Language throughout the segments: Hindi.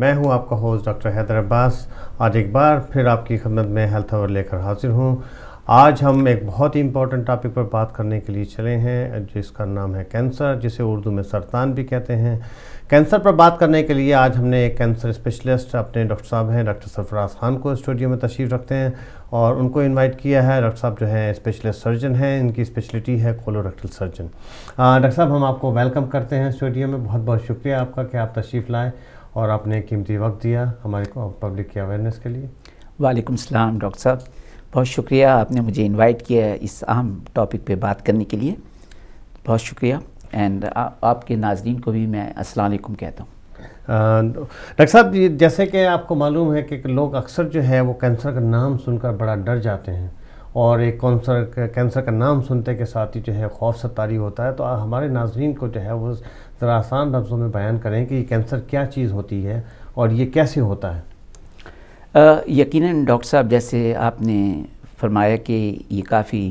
मैं हूं आपका होस्ट डॉक्टर हैदर अब्बास आज एक बार फिर आपकी खदमत में हेल्थ अवर लेकर हाजिर हूं आज हम एक बहुत ही इम्पोर्टेंट टॉपिक पर बात करने के लिए चले हैं जिसका नाम है कैंसर जिसे उर्दू में सरतान भी कहते हैं कैंसर पर बात करने के लिए आज हमने एक कैंसर स्पेशलिस्ट अपने डॉक्टर साहब हैं डॉक्टर सरफराज खान को स्टूडियो में तशरीफ़ रखते हैं और उनको इनवाइट किया है डॉक्टर साहब जो है स्पेशलिस्ट सर्जन हैं इनकी स्पेशलिटी है कोलोरेक्टल सर्जन डॉक्टर साहब हम आपको वेलकम करते हैं स्टूडियो में बहुत बहुत शुक्रिया आपका कि आप तशरीफ़ लाएँ और आपने कीमती वक्त दिया हमारे पब्लिक की अवेयरनेस के लिए वालेकुम सलाम डॉक्टर साहब बहुत शुक्रिया आपने मुझे इनवाइट किया है इस अहम टॉपिक पे बात करने के लिए बहुत शुक्रिया एंड आपके नाजरन को भी मैं असलकुम कहता हूँ डॉक्टर साहब जैसे कि आपको मालूम है कि लोग अक्सर जो है वो कैंसर का नाम सुनकर बड़ा डर जाते हैं और एक कौनसर कैंसर का नाम सुनते के साथ ही जो है खौफ सतारी होता है तो हमारे नाजरन को जो है वो ज़रा आसान लफ्ज़ों में बयान करें कि कैंसर क्या चीज़ होती है और ये कैसे होता है यकीन यकीनन डॉक्टर साहब जैसे आपने फरमाया कि ये काफ़ी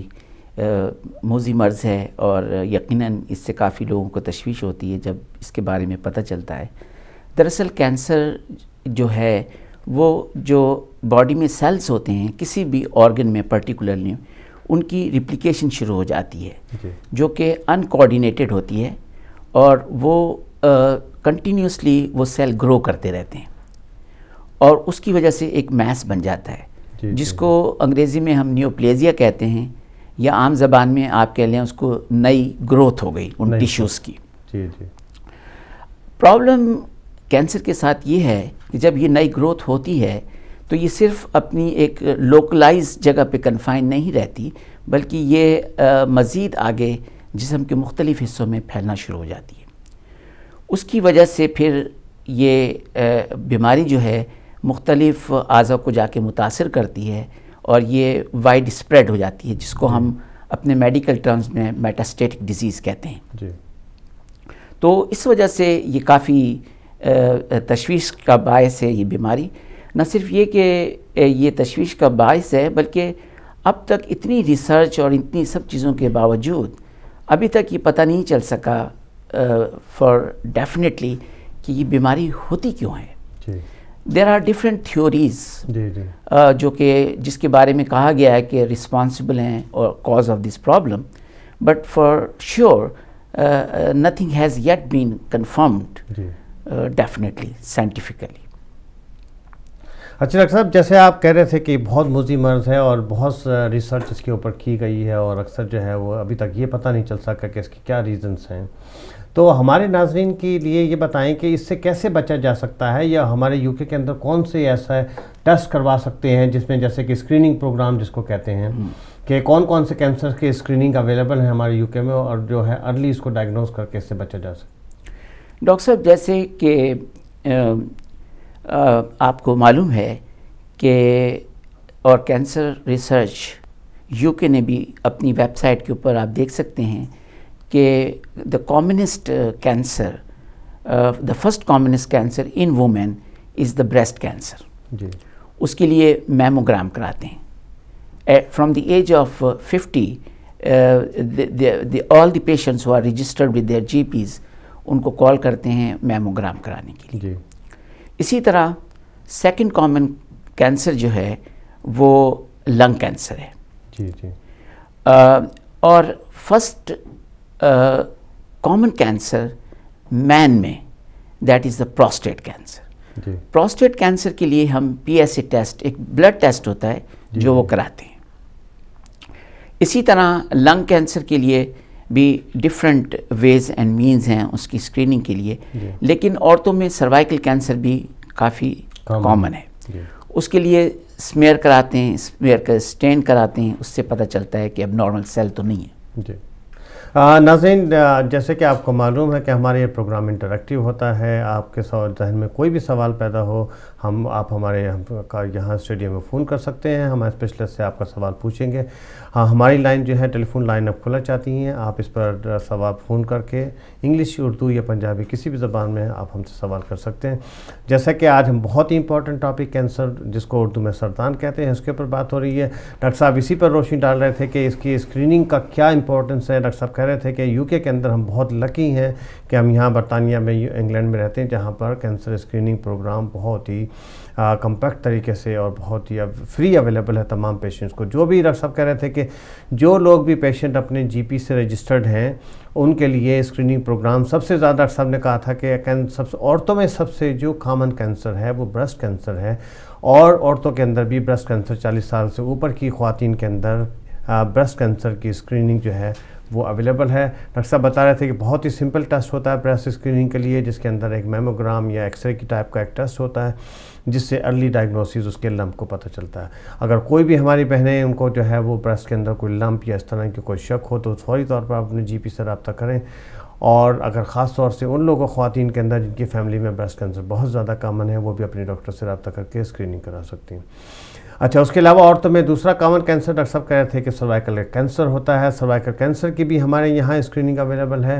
मोजी मर्ज़ है और यकीनन इससे काफ़ी लोगों को तशवीश होती है जब इसके बारे में पता चलता है दरअसल कैंसर जो है वो जो बॉडी में सेल्स होते हैं किसी भी ऑर्गन में पर्टिकुलरली उनकी रिप्लिकेशन शुरू हो जाती है जो कि अनकोऑर्डिनेटेड होती है और वो कंटिन्यूसली वो सेल ग्रो करते रहते हैं और उसकी वजह से एक मैस बन जाता है जी, जिसको अंग्रेज़ी में हम न्योप्लेजिया कहते हैं या आम जबान में आप कह लें उसको नई ग्रोथ हो गई उन टिश्यूज़ की जी जी प्रॉब्लम कैंसर के साथ ये है कि जब ये नई ग्रोथ होती है तो ये सिर्फ अपनी एक लोकलाइज जगह पे कन्फाइन नहीं रहती बल्कि ये मज़ीद आगे जिसम के मुख्तलिफ़ हिस्सों में फैलना शुरू हो जाती है उसकी वजह से फिर ये बीमारी जो है मुख्तलिफ़ अज़ा को जाके मुतासर करती है और ये वाइड स्प्रेड हो जाती है जिसको हम अपने मेडिकल टर्म्स में मेटास्टेटिक डिज़ीज़ कहते हैं जी। तो इस वजह से ये काफ़ी तशवीश का बायस है ये बीमारी न सिर्फ ये कि ये तशवीश का बायस है बल्कि अब तक इतनी रिसर्च और इतनी सब चीज़ों के बावजूद अभी तक ये पता नहीं चल सका फॉर uh, डेफिनेटली कि ये बीमारी होती क्यों है देर आर डिफरेंट थ्योरीज जो कि जिसके बारे में कहा गया है कि रिस्पॉन्सिबल हैं और cause of this problem but for sure nothing has yet been confirmed definitely scientifically अच्छा डॉक्टर साहब जैसे आप कह रहे थे कि बहुत मुजी मर्ज है और बहुत रिसर्च इसके ऊपर की गई है और अक्सर जो है वो अभी तक ये पता नहीं चल सका कि इसके क्या रीज़न्स हैं तो हमारे नाजरन के लिए ये बताएं कि इससे कैसे बचा जा सकता है या हमारे यूके के अंदर कौन से ऐसा टेस्ट करवा सकते हैं जिसमें जैसे कि स्क्रीनिंग प्रोग्राम जिसको कहते हैं हम्म। कि कौन कौन से कैंसर के स्क्रीनिंग अवेलेबल है हमारे यूके में और जो है अर्ली इसको डायग्नोज करके इससे बचा जा सकता डॉक्टर साहब जैसे कि आपको मालूम है कि और कैंसर रिसर्च यूके ने भी अपनी वेबसाइट के ऊपर आप देख सकते हैं कि the commonest cancer the first commonest cancer in women is the breast cancer उसके लिए मेमोग्राम कराते हैं from the age of fifty all the patients who are registered with their GPs उनको कॉल करते हैं मेमोग्राम कराने के लिए इसी तरह सेकंड कॉमन कैंसर जो है वो लंग कैंसर है जी जी आ, और फर्स्ट कॉमन कैंसर मैन में that is the prostate cancer prostate cancer के लिए हम पीएसए टेस्ट एक ब्लड टेस्ट होता है जो वो कराते हैं इसी तरह लंग कैंसर के लिए भी डिफरेंट वेज एंड मीन्स हैं उसकी स्क्रीनिंग के लिए लेकिन औरतों में सर्वाइकल कैंसर भी काफ़ी कॉमन है उसके लिए स्मेयर कराते हैं स्मेयर का स्टेन कराते हैं उससे पता चलता है कि अब नॉर्मल सेल तो नहीं है जी नाजिन जैसे कि आपको मालूम है कि हमारे ये प्रोग्राम इंटरेक्टिव होता है आपके जहन में कोई भी सवाल पैदा हो हम आप हमारे यहाँ का यहाँ स्टेडियम में फ़ोन कर सकते हैं हमारे स्पेशलिस्ट से आपका सवाल पूछेंगे हाँ हमारी लाइन जो है टेलीफोन लाइन अब खुला चाहती हैं आप इस पर सवाल फ़ोन करके इंग्लिश उर्दू या पंजाबी किसी भी ज़बान में आप हमसे सवाल कर सकते हैं जैसा कि आज हम बहुत ही इंपॉर्टेंट टॉपिक कैंसर जिसको उर्दू में सरदान कहते हैं उसके ऊपर बात हो रही है डॉक्टर साहब इसी पर रोशनी डाल रहे थे कि इसकी स्क्रीनिंग का क्या इंपॉर्टेंस है डॉक्टर साहब कह रहे थे कि यू के अंदर हम बहुत लकी हैं कि हम यहाँ बरतानिया में इंग्लैंड में रहते हैं जहाँ पर कैंसर स्क्रीनिंग प्रोग्राम बहुत ही कंपैक्ट तरीके से और बहुत ही फ्री अवेलेबल है तमाम पेशेंट्स को जो भी डॉक्टर साहब कह रहे थे कि जो लोग भी पेशेंट अपने जीपी से रजिस्टर्ड हैं उनके लिए स्क्रीनिंग प्रोग्राम सबसे ज़्यादा डॉक्टर साहब ने कहा था कि सबसे औरतों में सबसे जो कामन कैंसर है वो ब्रेस्ट कैंसर है और औरतों के अंदर भी ब्रेस्ट कैंसर 40 साल से ऊपर की खुवान के अंदर ब्रेस्ट कैंसर की स्क्रीनिंग जो है वो अवेलेबल है डॉक्टर साहब बता रहे थे कि बहुत ही सिंपल टेस्ट होता है ब्रेस्ट स्क्रीनिंग के लिए जिसके अंदर एक मेमोग्राम या एक्सरे की टाइप का एक टेस्ट होता है जिससे अर्ली डायग्नोसिस उसके लम्प को पता चलता है अगर कोई भी हमारी बहनें उनको जो है वो ब्रेस्ट के अंदर कोई लम्प या इस तरह की कोई शक हो तो फौरी तौर पर अपने जी पी से रबता करें और अगर ख़ास तौर से उन लोगों खातन के अंदर जिनकी फैमिली में ब्रेस्ट कैंसर बहुत ज़्यादा कामन है वो भी अपने डॉक्टर से रबता करके स्क्रीनिंग करा सकती हैं अच्छा उसके अलावा औरतों में दूसरा कॉमन कैंसर डॉक्टर साहब कह रहे थे कि सर्वाइकल कैंसर होता है सर्वाइकल कैंसर की भी हमारे यहाँ स्क्रीनिंग अवेलेबल है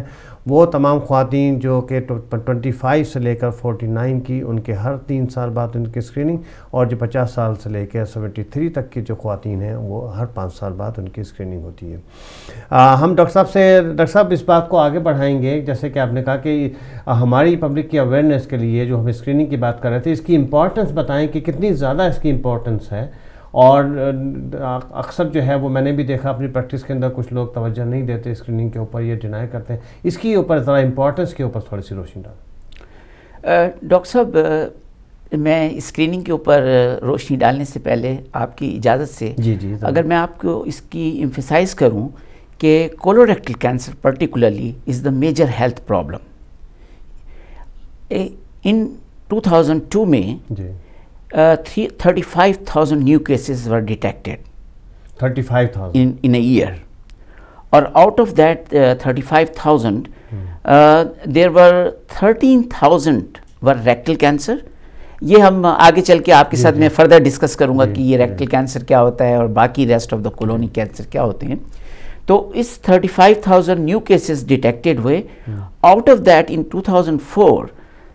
वो तमाम खातन जो कि ट्वेंटी फाइव से लेकर फोर्टी नाइन की उनके हर तीन साल बाद उनकी स्क्रीनिंग और जो पचास साल से लेकर सेवेंटी थ्री तक की जो खुतिन हैं वो हर पाँच साल बाद उनकी स्क्रीनिंग होती है आ, हम डॉक्टर साहब से डॉक्टर साहब इस बात को आगे बढ़ाएंगे जैसे कि आपने कहा कि हमारी पब्लिक की अवेयरनेस के लिए जो हम स्क्रीनिंग की बात कर रहे थे इसकी इम्पोर्टेंस बताएँ कि कितनी ज़्यादा इसकी इम्पोर्टेंस है और अक्सर जो है वो मैंने भी देखा अपनी प्रैक्टिस के अंदर कुछ लोग तवज्जो नहीं देते स्क्रीनिंग के ऊपर ये डिनाई करते हैं इसके ऊपर ज़रा इम्पोर्टेंस के ऊपर थोड़ी सी रोशनी डाल डॉक्टर साहब मैं स्क्रीनिंग के ऊपर रोशनी डालने से पहले आपकी इजाज़त से जी जी अगर मैं आपको इसकी इम्फिसाइज करूँ कि colorectal cancer particularly is the major health problem in 2002 में जी uh, 35,000 new cases were detected. 35,000? In, in a year. Or out of that uh, 35,000, hmm. uh, there were 13,000 were rectal cancer. ये हम आगे चल के आपके साथ मैं फर्दर डिस्कस करूंगा कि ये रेक्टल कैंसर क्या होता है और बाकी rest of the colony cancer क्या होते हैं तो इस 35,000 न्यू केसेस डिटेक्टेड हुए out of that in 2004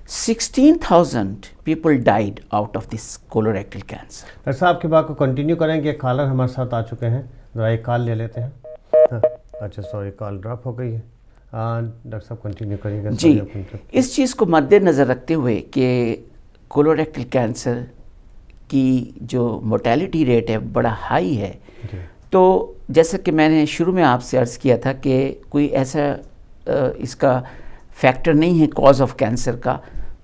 16,000 people died out of this colorectal cancer. Doctor साहब आपकी बात को कंटिन्यू करेंगे एक कॉलर हमारे साथ आ चुके हैं जरा एक कॉल ले लेते हैं हाँ, अच्छा सॉरी कॉल ड्रॉप हो गई है डॉक्टर साहब कंटिन्यू करिएगा जी इस चीज़ को मद्देनज़र रखते हुए कि कोलोरेक्टल कैंसर की जो मोटेलिटी रेट है बड़ा हाई है तो जैसा कि मैंने शुरू में आपसे अर्ज़ किया था कि कोई ऐसा इसका फैक्टर नहीं है कॉज ऑफ कैंसर का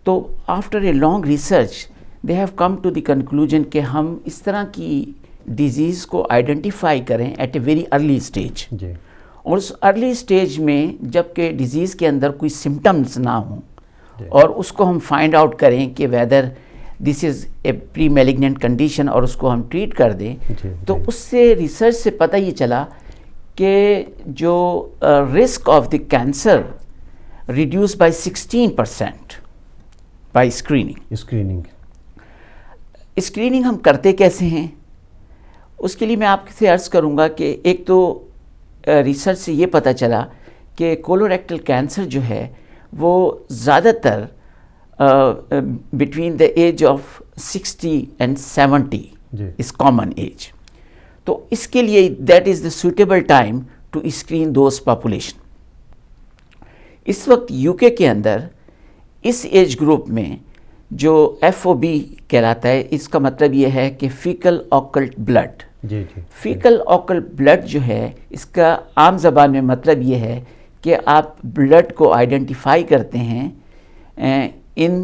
तो after a long research they have come to the conclusion कि हम इस तरह की डिजीज़ को आइडेंटिफाई करें at a very early stage और उस अर्ली स्टेज में जबकि डिज़ीज़ के अंदर कोई सिम्टम्स ना हों और उसको हम फाइंड आउट करें कि whether this is a premalignant condition और उसको हम ट्रीट कर दें तो उससे रिसर्च से पता ये चला कि जो risk of the cancer reduced by 16% by screening screening screening हम करते कैसे हैं उसके लिए मैं आपसे अर्ज़ करूंगा कि एक तो रिसर्च से ये पता चला कि कोलोरेक्टल कैंसर जो है वो ज़्यादातर between the age of 60 and 70 is common age तो इसके लिए that is the suitable time to screen those population इस वक्त यूके के अंदर इस एज ग्रुप में जो एफ ओ बी कहलाता है इसका मतलब ये है कि faecal occult blood faecal occult blood जो है इसका आम जबान में मतलब ये है कि आप ब्लड को आइडेंटिफाई करते हैं इन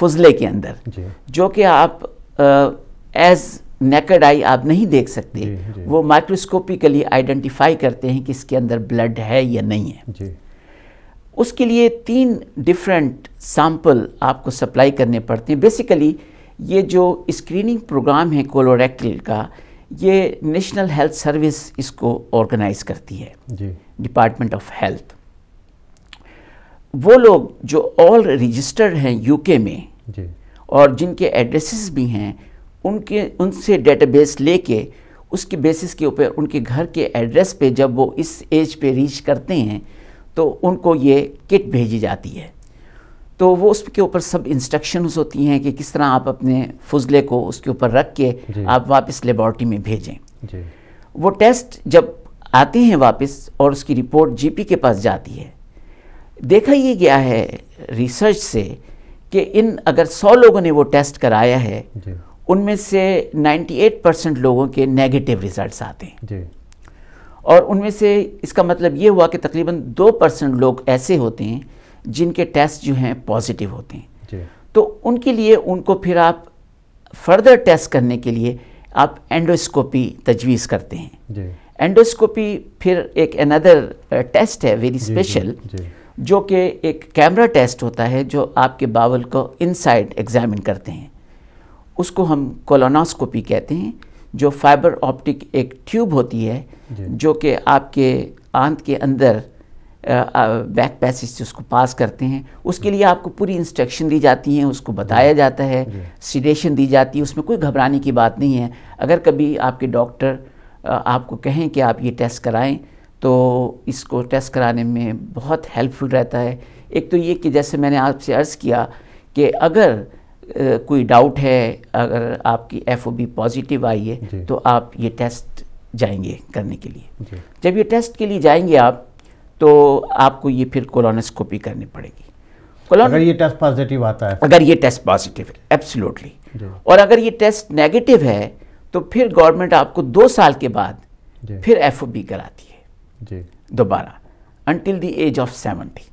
फजले के अंदर जो कि आप एज नेकड आई आप नहीं देख सकते जी, जी। वो माइक्रोस्कोपिकली आइडेंटिफाई करते हैं कि इसके अंदर ब्लड है या नहीं है जी। उसके लिए तीन डिफरेंट सैंपल आपको सप्लाई करने पड़ते हैं बेसिकली ये जो स्क्रीनिंग प्रोग्राम है कोलोरेक्टल का ये नेशनल हेल्थ सर्विस इसको ऑर्गेनाइज करती है डिपार्टमेंट ऑफ हेल्थ वो लोग जो ऑल रजिस्टर्ड हैं यूके में जी। और जिनके एड्रेसेस भी हैं उनके उनसे डेटाबेस लेके उसके बेसिस के ऊपर उनके घर के एड्रेस पे जब वो इस एज पे रीच करते हैं तो उनको ये किट भेजी जाती है तो वो उसके ऊपर सब इंस्ट्रक्शंस होती हैं कि किस तरह आप अपने फजले को उसके ऊपर रख के आप वापस लेबॉर्टरी में भेजें वो टेस्ट जब आते हैं वापस और उसकी रिपोर्ट जीपी के पास जाती है देखा ये गया है रिसर्च से कि इन अगर 100 लोगों ने वो टेस्ट कराया है उनमें से 98 परसेंट लोगों के नेगेटिव रिजल्ट्स आते हैं और उनमें से इसका मतलब ये हुआ कि तकरीबन दो परसेंट लोग ऐसे होते हैं जिनके टेस्ट जो हैं पॉजिटिव होते हैं तो उनके लिए उनको फिर आप फर्दर टेस्ट करने के लिए आप एंडोस्कोपी तजवीज़ करते हैं एंडोस्कोपी फिर एक अनदर टेस्ट uh, है वेरी स्पेशल जो कि एक कैमरा टेस्ट होता है जो आपके बावल को इनसाइड एग्जामिन करते हैं उसको हम कोलोनास्कोपी कहते हैं जो फाइबर ऑप्टिक एक ट्यूब होती है जो कि आपके आंत के अंदर बैक पैसेज से उसको पास करते हैं उसके लिए आपको पूरी इंस्ट्रक्शन दी जाती हैं उसको बताया जाता है सीडेशन दी जाती है उसमें कोई घबराने की बात नहीं है अगर कभी आपके डॉक्टर आपको कहें कि आप ये टेस्ट कराएं तो इसको टेस्ट कराने में बहुत हेल्पफुल रहता है एक तो ये कि जैसे मैंने आपसे अर्ज़ किया कि अगर कोई डाउट है अगर आपकी एफ पॉजिटिव आई है तो आप ये टेस्ट जाएंगे करने के लिए जब ये टेस्ट के लिए जाएंगे आप तो आपको ये फिर कोलोनोस्कोपी करनी पड़ेगी कोलोन अगर ये टेस्ट पॉजिटिव आता है अगर ये टेस्ट पॉजिटिव है एब्सोल्युटली और अगर ये टेस्ट नेगेटिव है तो फिर गवर्नमेंट आपको दो साल के बाद फिर एफ कराती है दोबारा until the age of seventy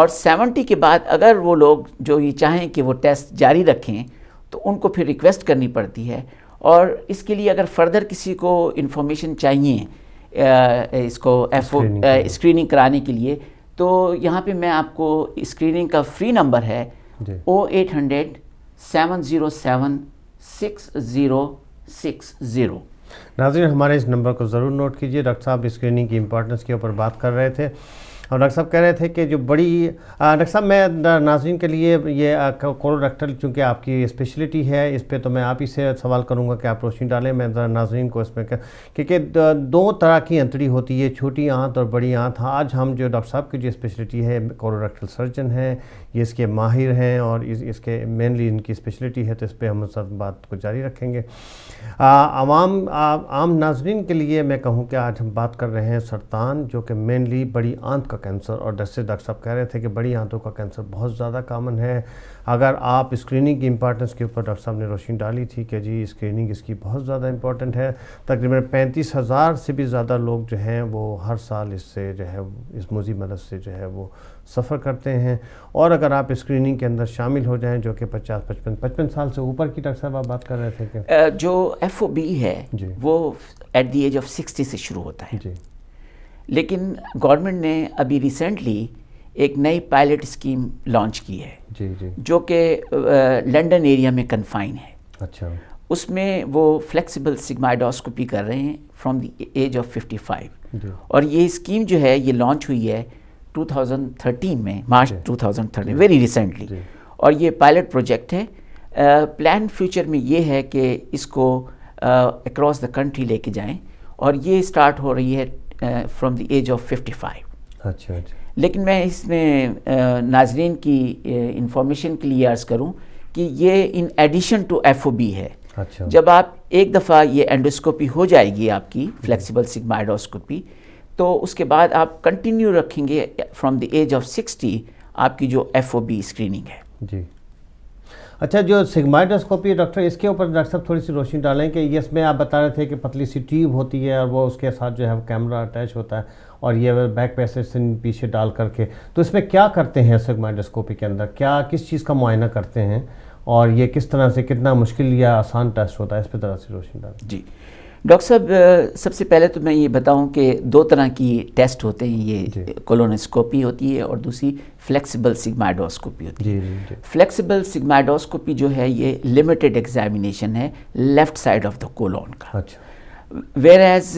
और 70 के बाद अगर वो लोग जो ये चाहें कि वो टेस्ट जारी रखें तो उनको फिर रिक्वेस्ट करनी पड़ती है और इसके लिए अगर फर्दर किसी को इन्फॉर्मेशन चाहिए इसको एफ स्क्रीनिंग कराने के लिए तो यहाँ पे मैं आपको स्क्रीनिंग का फ्री नंबर है o eight hundred seven zero seven six zero six zero नाजिर हमारे इस नंबर को ज़रूर नोट कीजिए डॉक्टर साहब स्क्रीनिंग की इम्पोर्टेंस के ऊपर बात कर रहे थे और डॉक्टर साहब कह रहे थे कि जो बड़ी डॉक्टर साहब मैं नाजरन के लिए ये कोलोडक्टल चूँकि आपकी स्पेशलिटी है इस पर तो मैं आप ही से सवाल करूँगा कि आप रोशनी डालें मैं नाजरन को इसमें क्योंकि दो तरह की अंतड़ी होती है छोटी आँत और बड़ी आँत हाँ, आज हम जो डॉक्टर साहब की जो स्पेशलिटी है कोलोडक्टल सर्जन है ये इसके माहिर हैं और इसके मेनली इनकी स्पेशलिटी है तो इस पर हम सब बात को जारी रखेंगे आवाम आम नाजरन के लिए मैं कहूँ कि आज हम बात कर रहे हैं सरतान जो कि मेनली बड़ी आंत का कैंसर और जैसे डॉक्टर साहब कह रहे थे कि बड़ी आंतों का कैंसर बहुत ज़्यादा कामन है अगर आप स्क्रीनिंग की इंपॉर्टेंस के ऊपर डॉक्टर साहब ने रोशनी डाली थी कि जी स्क्रीनिंग इसकी बहुत ज़्यादा इंपॉर्टेंट है तकरीबन पैंतीस हज़ार से भी ज़्यादा लोग जो हैं वो हर साल इससे जो है इस मुजी मदद से जो है वो सफ़र करते हैं और अगर आप स्क्रीनिंग के अंदर शामिल हो जाएं जो कि 50 पचपन 55 साल से ऊपर की डॉक्टर साहब आप बात कर रहे थे कि जो एफ है वो at the age of sixty से शुरू होता है जी लेकिन गवर्नमेंट ने अभी रिसेंटली एक नई पायलट स्कीम लॉन्च की है जी जी जो कि लंदन एरिया में कन्फाइन है अच्छा उसमें वो फ्लेक्सिबल सिग्माइडोस्कोपी कर रहे हैं फ्रॉम द एज ऑफ 55 और ये स्कीम जो है ये लॉन्च हुई है 2013 में मार्च 2013 वेरी रिसेंटली और ये पायलट प्रोजेक्ट है प्लान uh, फ्यूचर में ये है कि इसको अक्रॉस द कंट्री लेके जाएं और ये स्टार्ट हो रही है फ्रॉम द एज ऑफ 55 अच्छा अच्छा लेकिन मैं इसमें uh, नाजरीन की इंफॉर्मेशन के लिए अर्ज़ करूं कि ये इन एडिशन टू एफ है अच्छा जब आप एक दफ़ा ये एंडोस्कोपी हो जाएगी आपकी फ्लेक्सिबल सिग्माइडोस्कोपी तो उसके बाद आप कंटिन्यू रखेंगे from the age of sixty आपकी जो एफ स्क्रीनिंग है जी अच्छा जो सिग्माइडोस्कोपी डॉक्टर इसके ऊपर डॉक्टर साहब थोड़ी सी रोशनी डालें कि ये इसमें आप बता रहे थे कि पतली सी ट्यूब होती है और वो उसके साथ जो है कैमरा अटैच होता है और ये बैक पैसेज से पीछे डाल करके तो इसमें क्या करते हैं सिग्माइडोस्कोपी के अंदर क्या किस चीज़ का मुआयना करते हैं और ये किस तरह से कितना मुश्किल या आसान टेस्ट होता है इस पर तरह से रोशनी डालें जी डॉक्टर साहब सबसे पहले तो मैं ये बताऊं कि दो तरह की टेस्ट होते हैं ये कोलोनोस्कोपी होती है और दूसरी फ्लेक्सिबल सिग्माइडोस्कोपी होती जी, है जी, फ्लेक्सिबल सिग्माइडोस्कोपी जो है ये लिमिटेड एग्जामिनेशन है left side of the colon का अच्छा वेर एज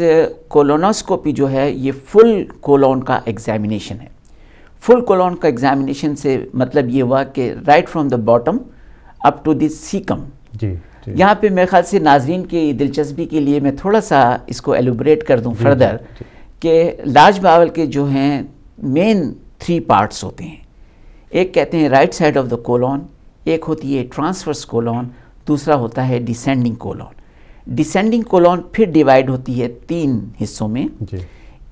कोलोनोस्कोपी जो है ये फुल कोलोन का एग्जामिनेशन है फुल कोलोन का एग्जामिनेशन से मतलब ये हुआ कि right from the bottom up to this caecum जी यहाँ पे मेरे ख्याल से नाजरीन की दिलचस्पी के लिए मैं थोड़ा सा इसको एलोब्रेट कर दूँ फर्दर कि लाज बावल के जो हैं मेन थ्री पार्ट्स होते हैं एक कहते हैं right side of the colon एक होती है ट्रांसफर्स कोलॉन दूसरा होता है डिसेंडिंग कोलॉन डिसेंडिंग कोलॉन फिर डिवाइड होती है तीन हिस्सों में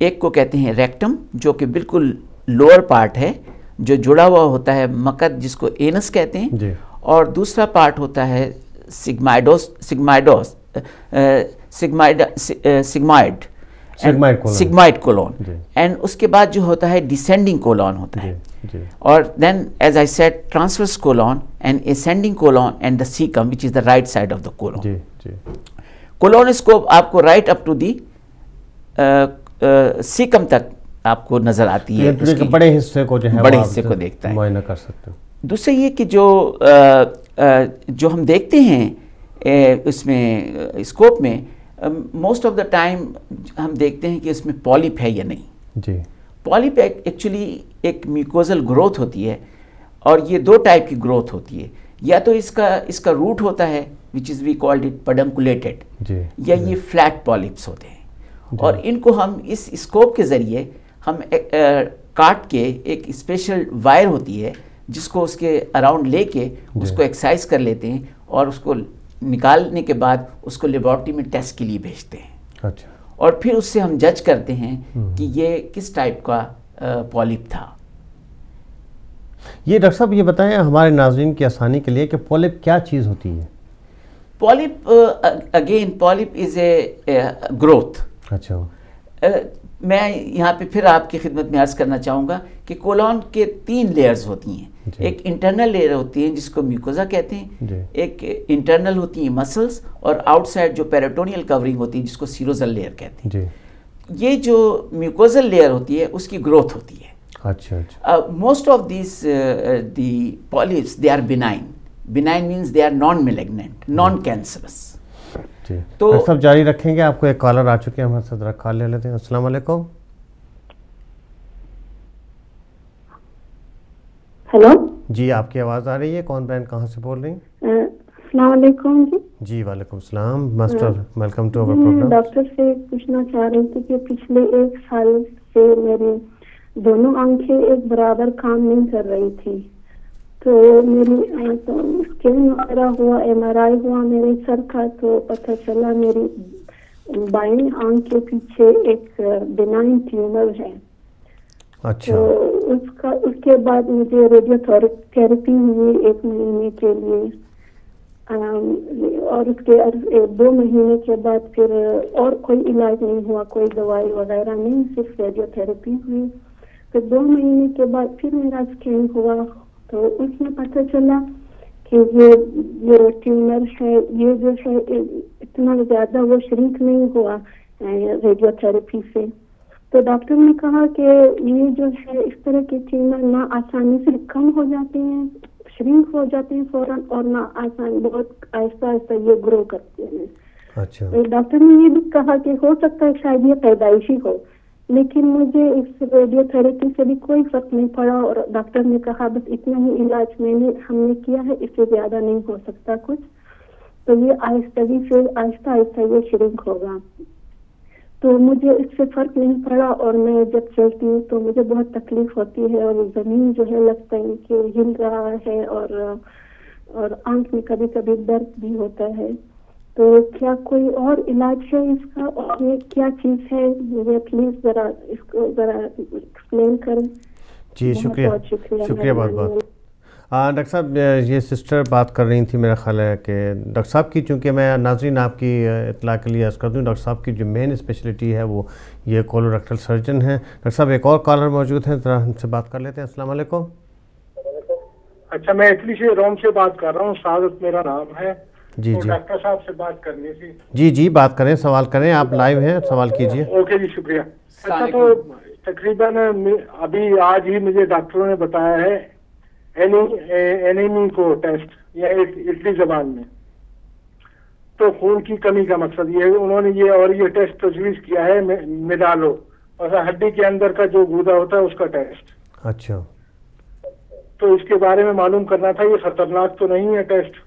एक को कहते हैं रेक्टम जो कि बिल्कुल लोअर पार्ट है जो जुड़ा हुआ होता है मकद जिसको एनस कहते हैं और दूसरा पार्ट होता है sigmoidos sigmoidos uh, sigmoid uh, uh, sigmoid sigmoid colon and उसके बाद जो होता है डिसेंडिंग कोलोन होता है और then as I said transverse colon and ascending colon and the caecum which is the right side of the colon colonoscope आपको right up to the caecum तक आपको नजर आती है तो बड़े हिस्से को जो है बड़े हिस्से को देखता है कर सकते हो दूसरा ये कि जो जो हम देखते हैं इसमें स्कोप में मोस्ट ऑफ द टाइम हम देखते हैं कि इसमें पॉलिप है या नहीं जी पॉलिप एक्चुअली एक म्यूकोजल ग्रोथ होती है और ये दो टाइप की ग्रोथ होती है या तो इसका इसका रूट होता है which is we called it pedunculated या ये फ्लैट पॉलिप्स होते हैं और इनको हम इस स्कोप के ज़रिए हम ए, ए, काट के एक स्पेशल वायर होती है जिसको उसके अराउंड लेके उसको एक्सरसाइज कर लेते हैं और उसको निकालने के बाद उसको लेबॉर्ट्री में टेस्ट के लिए भेजते हैं अच्छा और फिर उससे हम जज करते हैं हम्म। कि ये किस टाइप का पॉलिप था ये डॉक्टर साहब ये बताएं हमारे नाजरन की आसानी के लिए कि पॉलिप क्या चीज़ होती है polyp again polyp is a growth अच्छा uh, मैं यहाँ पे फिर आपकी खिदमत में अर्ज़ करना चाहूँगा कि कोलोन के तीन लेयर्स होती हैं एक इंटरनल लेयर होती है जिसको म्यूकोजा कहते हैं एक इंटरनल होती है मसल्स और आउटसाइड जो पेरेटोनियल कवरिंग होती है जिसको सीरोजल लेयर कहते हैं ये जो म्यूकोजल लेयर होती है उसकी ग्रोथ होती है अच्छा अच्छा most of this the polyps they are benign benign means they are non malignant non cancerous तो सब जारी रखेंगे आपको एक कॉलर आ चुके हैं हमारे साथ कॉल ले लेते हैं असलम हेलो जी आपकी आवाज़ आ रही है कौन ब्रांड कहाँ से बोल रही हैं जी जी वालेकुम सलाम master welcome to our programme doctor से पूछना चाह रही थी कि पिछले एक साल से मेरे दोनों आंखें एक बराबर काम नहीं कर रही थी तो मेरी तो स्कैन वगैरह हुआ एमआरआई हुआ मेरे सर का तो पता चला मेरी बाई आंख के पीछे एक बिनाइन ट्यूमर है अच्छा तो उसका उसके बाद मुझे रेडियो थेरेपी हुई एक महीने के लिए और उसके दो महीने के बाद फिर और कोई इलाज नहीं हुआ कोई दवाई वगैरह नहीं सिर्फ रेडियोथेरेपी हुई फिर दो महीने के बाद फिर मेरा स्कैन हुआ तो उसमें पता चला कि ये जो ट्यूमर है ये जो है इतना ज़्यादा वो श्रिंक नहीं हुआ रेडियोथेरेपी से तो डॉक्टर ने कहा कि ये जो है इस तरह के ट्यूमर ना आसानी से कम हो जाते हैं श्रिंक हो जाते हैं फौरन और ना आसान बहुत आहिस्ता आहिस्ता ये ग्रो करते हैं अच्छा डॉक्टर तो ने ये भी कहा कि हो सकता है शायद ये पैदाइशी हो लेकिन मुझे इस रेडियोथेरेपी से भी कोई फर्क नहीं पड़ा और डॉक्टर ने कहा बस इतना ही इलाज मैंने हमने किया है इससे ज्यादा नहीं हो सकता कुछ तो ये आहिस्ता भी फिर आहिस्ता आहिस्ता ये श्रिंक होगा तो मुझे इससे फर्क नहीं पड़ा और मैं जब चलती हूँ तो मुझे बहुत तकलीफ होती है और जमीन जो है लगता है कि हिल रहा है और और आंख में कभी कभी दर्द भी होता है तो क्या कोई और इलाज है इसका और ये क्या चीज है मुझे प्लीज जरा इसको जरा एक्सप्लेन करें जी शुक्रिया शुक्रिया बहुत बहुत हाँ, डॉक्टर साहब ये सिस्टर बात कर रही थी मेरा ख्याल है कि डॉक्टर साहब की चूँकि मैं नाजरीन आपकी इतला के लिए अर्ज़ कर दूँ डॉक्टर साहब की जो मेन स्पेशलिटी है वो ये कोलोरेक्टल सर्जन है डॉक्टर साहब एक और कॉलर मौजूद हैं ज़रा हमसे बात कर लेते हैं असल अच्छा मैं इटली से रोम से बात कर रहा हूँ सादत मेरा नाम है जी तो जी डॉक्टर साहब से बात करनी थी जी जी बात करें सवाल करें आप लाइव हैं सवाल कीजिए ओके जी शुक्रिया अच्छा तो तकरीबन अभी आज ही मुझे डॉक्टरों ने बताया है एनीमी को टेस्ट या इटली जबान में तो खून की कमी का मकसद ये है उन्होंने ये और ये टेस्ट तजवीज किया है मिडालो और हड्डी के अंदर का जो गूदा होता है उसका टेस्ट अच्छा तो इसके बारे में मालूम करना था ये खतरनाक तो नहीं है टेस्ट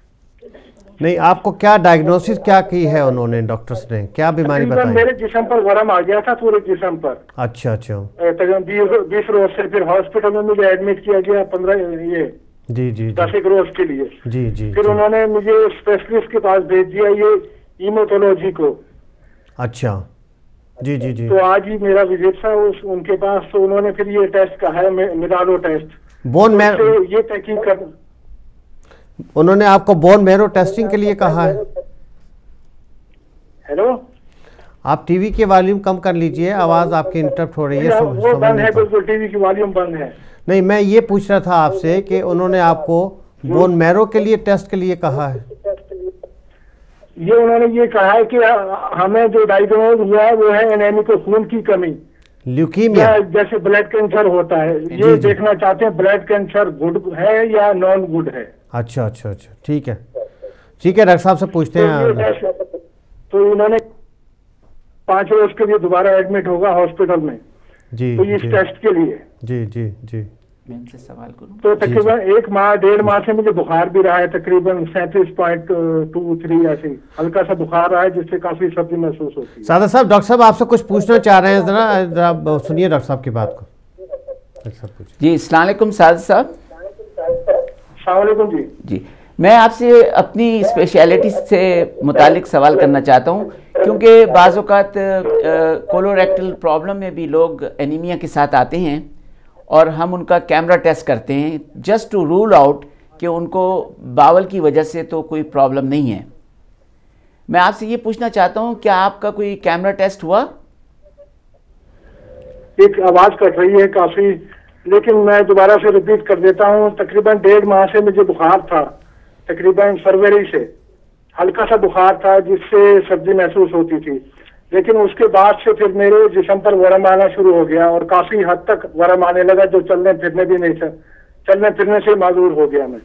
नहीं आपको क्या डायग्नोसिस क्या की है उन्होंने डॉक्टर्स ने क्या बीमारी बताई मेरे जिसम पर वर्म आ गया था पूरे जिसम पर अच्छा अच्छा बीस रोज से फिर हॉस्पिटल में मुझे एडमिट किया गया पंद्रह ये जी जी दस एक रोज के लिए जी जी फिर उन्होंने मुझे स्पेशलिस्ट के पास भेज दिया ये इमोटोलॉजी को अच्छा जी जी जी तो आज ही मेरा विजिट था उस उनके पास तो उन्होंने फिर ये टेस्ट कहा है मिरालो टेस्ट बोन मैरो ये पैकिंग कर उन्होंने आपको बोन मेरो टेस्टिंग के लिए कहा है हेलो आप टीवी के वॉल्यूम कम कर लीजिए आवाज आपकी इंटरप्ट हो रही है, बंद है बिल्कुल टीवी की वॉल्यूम बंद है नहीं मैं ये पूछ रहा था आपसे कि उन्होंने आपको बोन मैरो के लिए टेस्ट के लिए कहा है ये उन्होंने ये कहा है कि हमें जो डायग्नोज हुआ है वो है एनेमिक खून की कमी ल्यूकीमिया जैसे ब्लड कैंसर होता है ये देखना चाहते हैं ब्लड कैंसर गुड है या नॉन गुड है अच्छा अच्छा अच्छा ठीक है ठीक है डॉक्टर साहब से पूछते तो हैं तो इन्होंने पांच रोज के लिए दोबारा एडमिट होगा हॉस्पिटल में जी तो इस टेस्ट के लिए जी जी जी से सवाल करूं तो तकरीबन एक माह डेढ़ माह से मुझे बुखार भी रहा है तकरीबन सैंतीस पॉइंट टू थ्री ऐसे हल्का सा बुखार रहा है जिससे काफी सर्दी महसूस होती है सादा साहब डॉक्टर साहब आपसे कुछ तो पूछना चाह रहे हैं तो जरा सुनिए डॉक्टर साहब की बात को जी अलैक्म सादा साहब जी जी मैं आपसे अपनी स्पेशलिटी से मुतालिक सवाल करना चाहता हूँ क्योंकि बाज़ात कोलोरेक्टल प्रॉब्लम में भी लोग एनीमिया के साथ आते हैं और हम उनका कैमरा टेस्ट करते हैं जस्ट टू रूल आउट कि उनको बावल की वजह से तो कोई प्रॉब्लम नहीं है मैं आपसे ये पूछना चाहता हूँ क्या आपका कोई कैमरा टेस्ट हुआ एक आवाज़ कट रही है काफ़ी लेकिन मैं दोबारा से रिपीट कर देता हूँ तकरीबन डेढ़ माह से मुझे बुखार था तकरीबन फरवरी से हल्का सा बुखार था जिससे सर्दी महसूस होती थी लेकिन उसके बाद से फिर मेरे जिसम पर वरम आना शुरू हो गया और काफी हद तक वरम आने लगा जो चलने फिरने भी नहीं चलने फिरने से माजूर हो गया मैं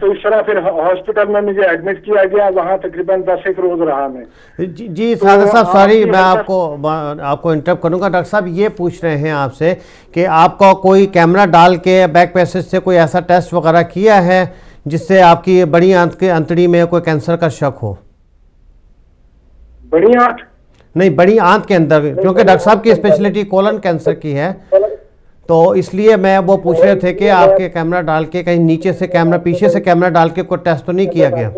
तो इस तरह फिर हॉस्पिटल में मुझे एडमिट किया गया वहाँ तकरीबन दस एक रोज रहा मैं जी जी तो सागर साहब सॉरी मैं आपको आपको इंटरप्ट करूँगा डॉक्टर साहब ये पूछ रहे हैं आपसे कि आपका कोई कैमरा डाल के बैक पैसेज से कोई ऐसा टेस्ट वगैरह किया है जिससे आपकी बड़ी आंत के अंतड़ी में कोई कैंसर का शक हो बड़ी आंत नहीं बड़ी आंत के अंदर क्योंकि डॉक्टर साहब की स्पेशलिटी कोलन कैंसर की है तो इसलिए मैं वो पूछ रहे थे कि आपके कैमरा डाल के कहीं नीचे से कैमरा पीछे से कैमरा डाल के कोई टेस्ट तो नहीं किया गया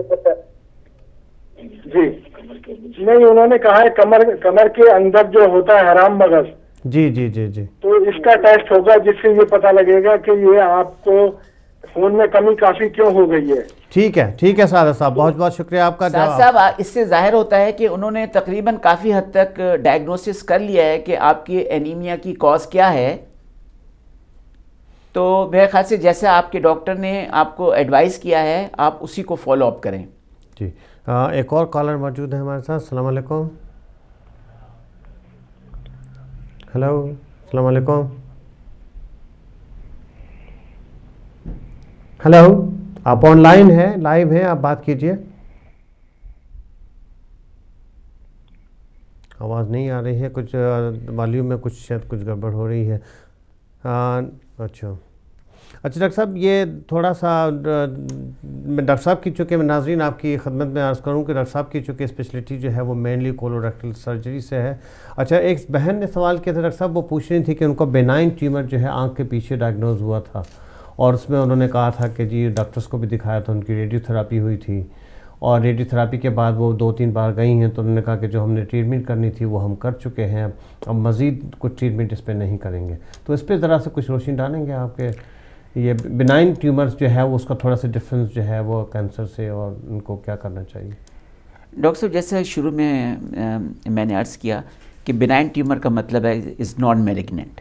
जी नहीं उन्होंने कहा है कमर कमर के अंदर जो होता है हराम मगज जी जी जी जी तो इसका टेस्ट होगा जिससे ये पता लगेगा कि ये आपको खून में कमी काफी क्यों हो गई है ठीक है ठीक है सादा साहब बहुत बहुत शुक्रिया आपका साहब इससे जाहिर होता है कि उन्होंने तकरीबन काफ़ी हद तक डायग्नोसिस कर लिया है कि आपकी एनीमिया की कॉज क्या है तो मेरे ख्याल से जैसे आपके डॉक्टर ने आपको एडवाइस किया है आप उसी को फॉलो अप करें जी आ, एक और कॉलर मौजूद है हमारे साथ सलाम अलैकुम हेलो सलाम अलैकुम हेलो आप ऑनलाइन हैं लाइव हैं आप बात कीजिए आवाज़ नहीं आ रही है कुछ वॉल्यूम में कुछ शायद कुछ गड़बड़ हो रही है आ, अच्छा अच्छा डॉक्टर साहब ये थोड़ा सा मैं डॉक्टर साहब की चूँकि मैं नाजरीन आपकी खदमत में अर्ज़ करूँ कि डॉक्टर साहब की चूँकि स्पेशलिटी जो है वो मेनली कोलोरेक्टल सर्जरी से है अच्छा एक बहन ने सवाल किया था डॉक्टर साहब वो पूछ रही थी कि उनका बेनाइन ट्यूमर जो है आँख के पीछे डायग्नोज हुआ था और उसमें उन्होंने कहा था कि जी डॉक्टर्स को भी दिखाया था उनकी रेडियोथेरापी हुई थी और रेडियोथेरापी के बाद वो दो तीन बार गई हैं तो उन्होंने कहा कि जो हमने ट्रीटमेंट करनी थी वो हम कर चुके हैं अब मज़ीद कुछ ट्रीटमेंट इस पर नहीं करेंगे तो इस पर ज़रा से कुछ रोशनी डालेंगे आपके ये बिनाइन ट्यूमर्स जो है वो उसका थोड़ा सा डिफरेंस जो है वो कैंसर से और उनको क्या करना चाहिए डॉक्टर साहब जैसे शुरू में आ, मैंने अर्ज़ किया कि बिनाइन ट्यूमर का मतलब है इज़ नॉन मेलिग्नेंट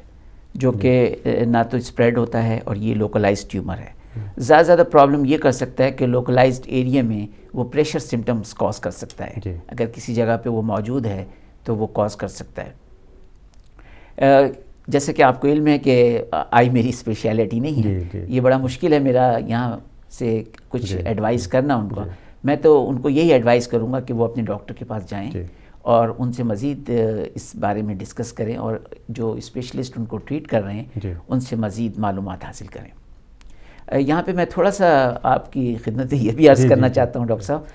जो कि ना तो स्प्रेड होता है और ये लोकलाइज ट्यूमर है ज़्यादा से ज़्यादा प्रॉब्लम ये कर सकता है कि लोकलाइज्ड एरिया में वो प्रेशर सिम्टम्स कॉज कर सकता है अगर किसी जगह पे वो मौजूद है तो वो कॉज कर सकता है जैसे कि आपको इल्म है कि आई मेरी स्पेशलिटी नहीं है ये बड़ा मुश्किल है मेरा यहाँ से कुछ एडवाइस करना उनको मैं तो उनको यही एडवाइस करूँगा कि वो अपने डॉक्टर के पास जाएँ और उनसे मज़ीद इस बारे में डिस्कस करें और जो स्पेशलिस्ट उनको ट्रीट कर रहे हैं उनसे मज़ीद मालूम हासिल करें यहाँ पे मैं थोड़ा सा आपकी खिदमत ये भी अर्ज़ करना चाहता हूँ डॉक्टर साहब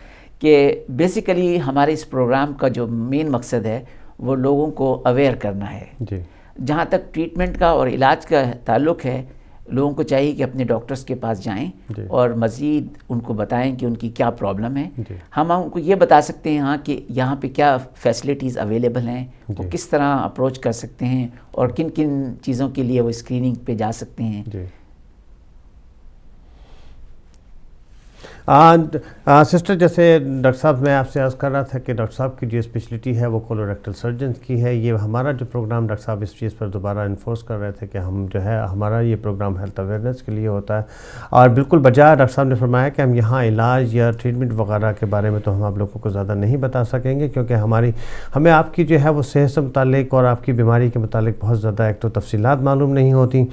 कि बेसिकली हमारे इस प्रोग्राम का जो मेन मकसद है वो लोगों को अवेयर करना है जहाँ तक ट्रीटमेंट का और इलाज का ताल्लुक है लोगों को चाहिए कि अपने डॉक्टर्स के पास जाएं और मज़ीद उनको बताएं कि उनकी क्या प्रॉब्लम है हम उनको ये बता सकते हैं हाँ कि यहाँ पे क्या फैसिलिटीज़ अवेलेबल हैं वो किस तरह अप्रोच कर सकते हैं और किन किन चीज़ों के लिए वो स्क्रीनिंग पे जा सकते हैं सिस्टर जैसे डॉक्टर साहब मैं आपसे आज़ कर रहा था कि डॉक्टर साहब की जो स्पेशलिटी है वो कोलोरेक्टल सर्जन की है ये हमारा जो प्रोग्राम डॉक्टर साहब इस चीज़ पर दोबारा इन्फोर्स कर रहे थे कि हम जो है हमारा ये प्रोग्राम हेल्थ अवेयरनेस के लिए होता है और बिल्कुल बजाय डॉक्टर साहब ने फरमाया कि हम यहाँ इलाज या ट्रीटमेंट वगैरह के बारे में तो हम आप लोगों को ज़्यादा नहीं बता सकेंगे क्योंकि हमारी हमें आपकी जो है वो सेहत से मुतक और आपकी बीमारी के मतलब बहुत ज़्यादा एक तो तफसीत मालूम नहीं होती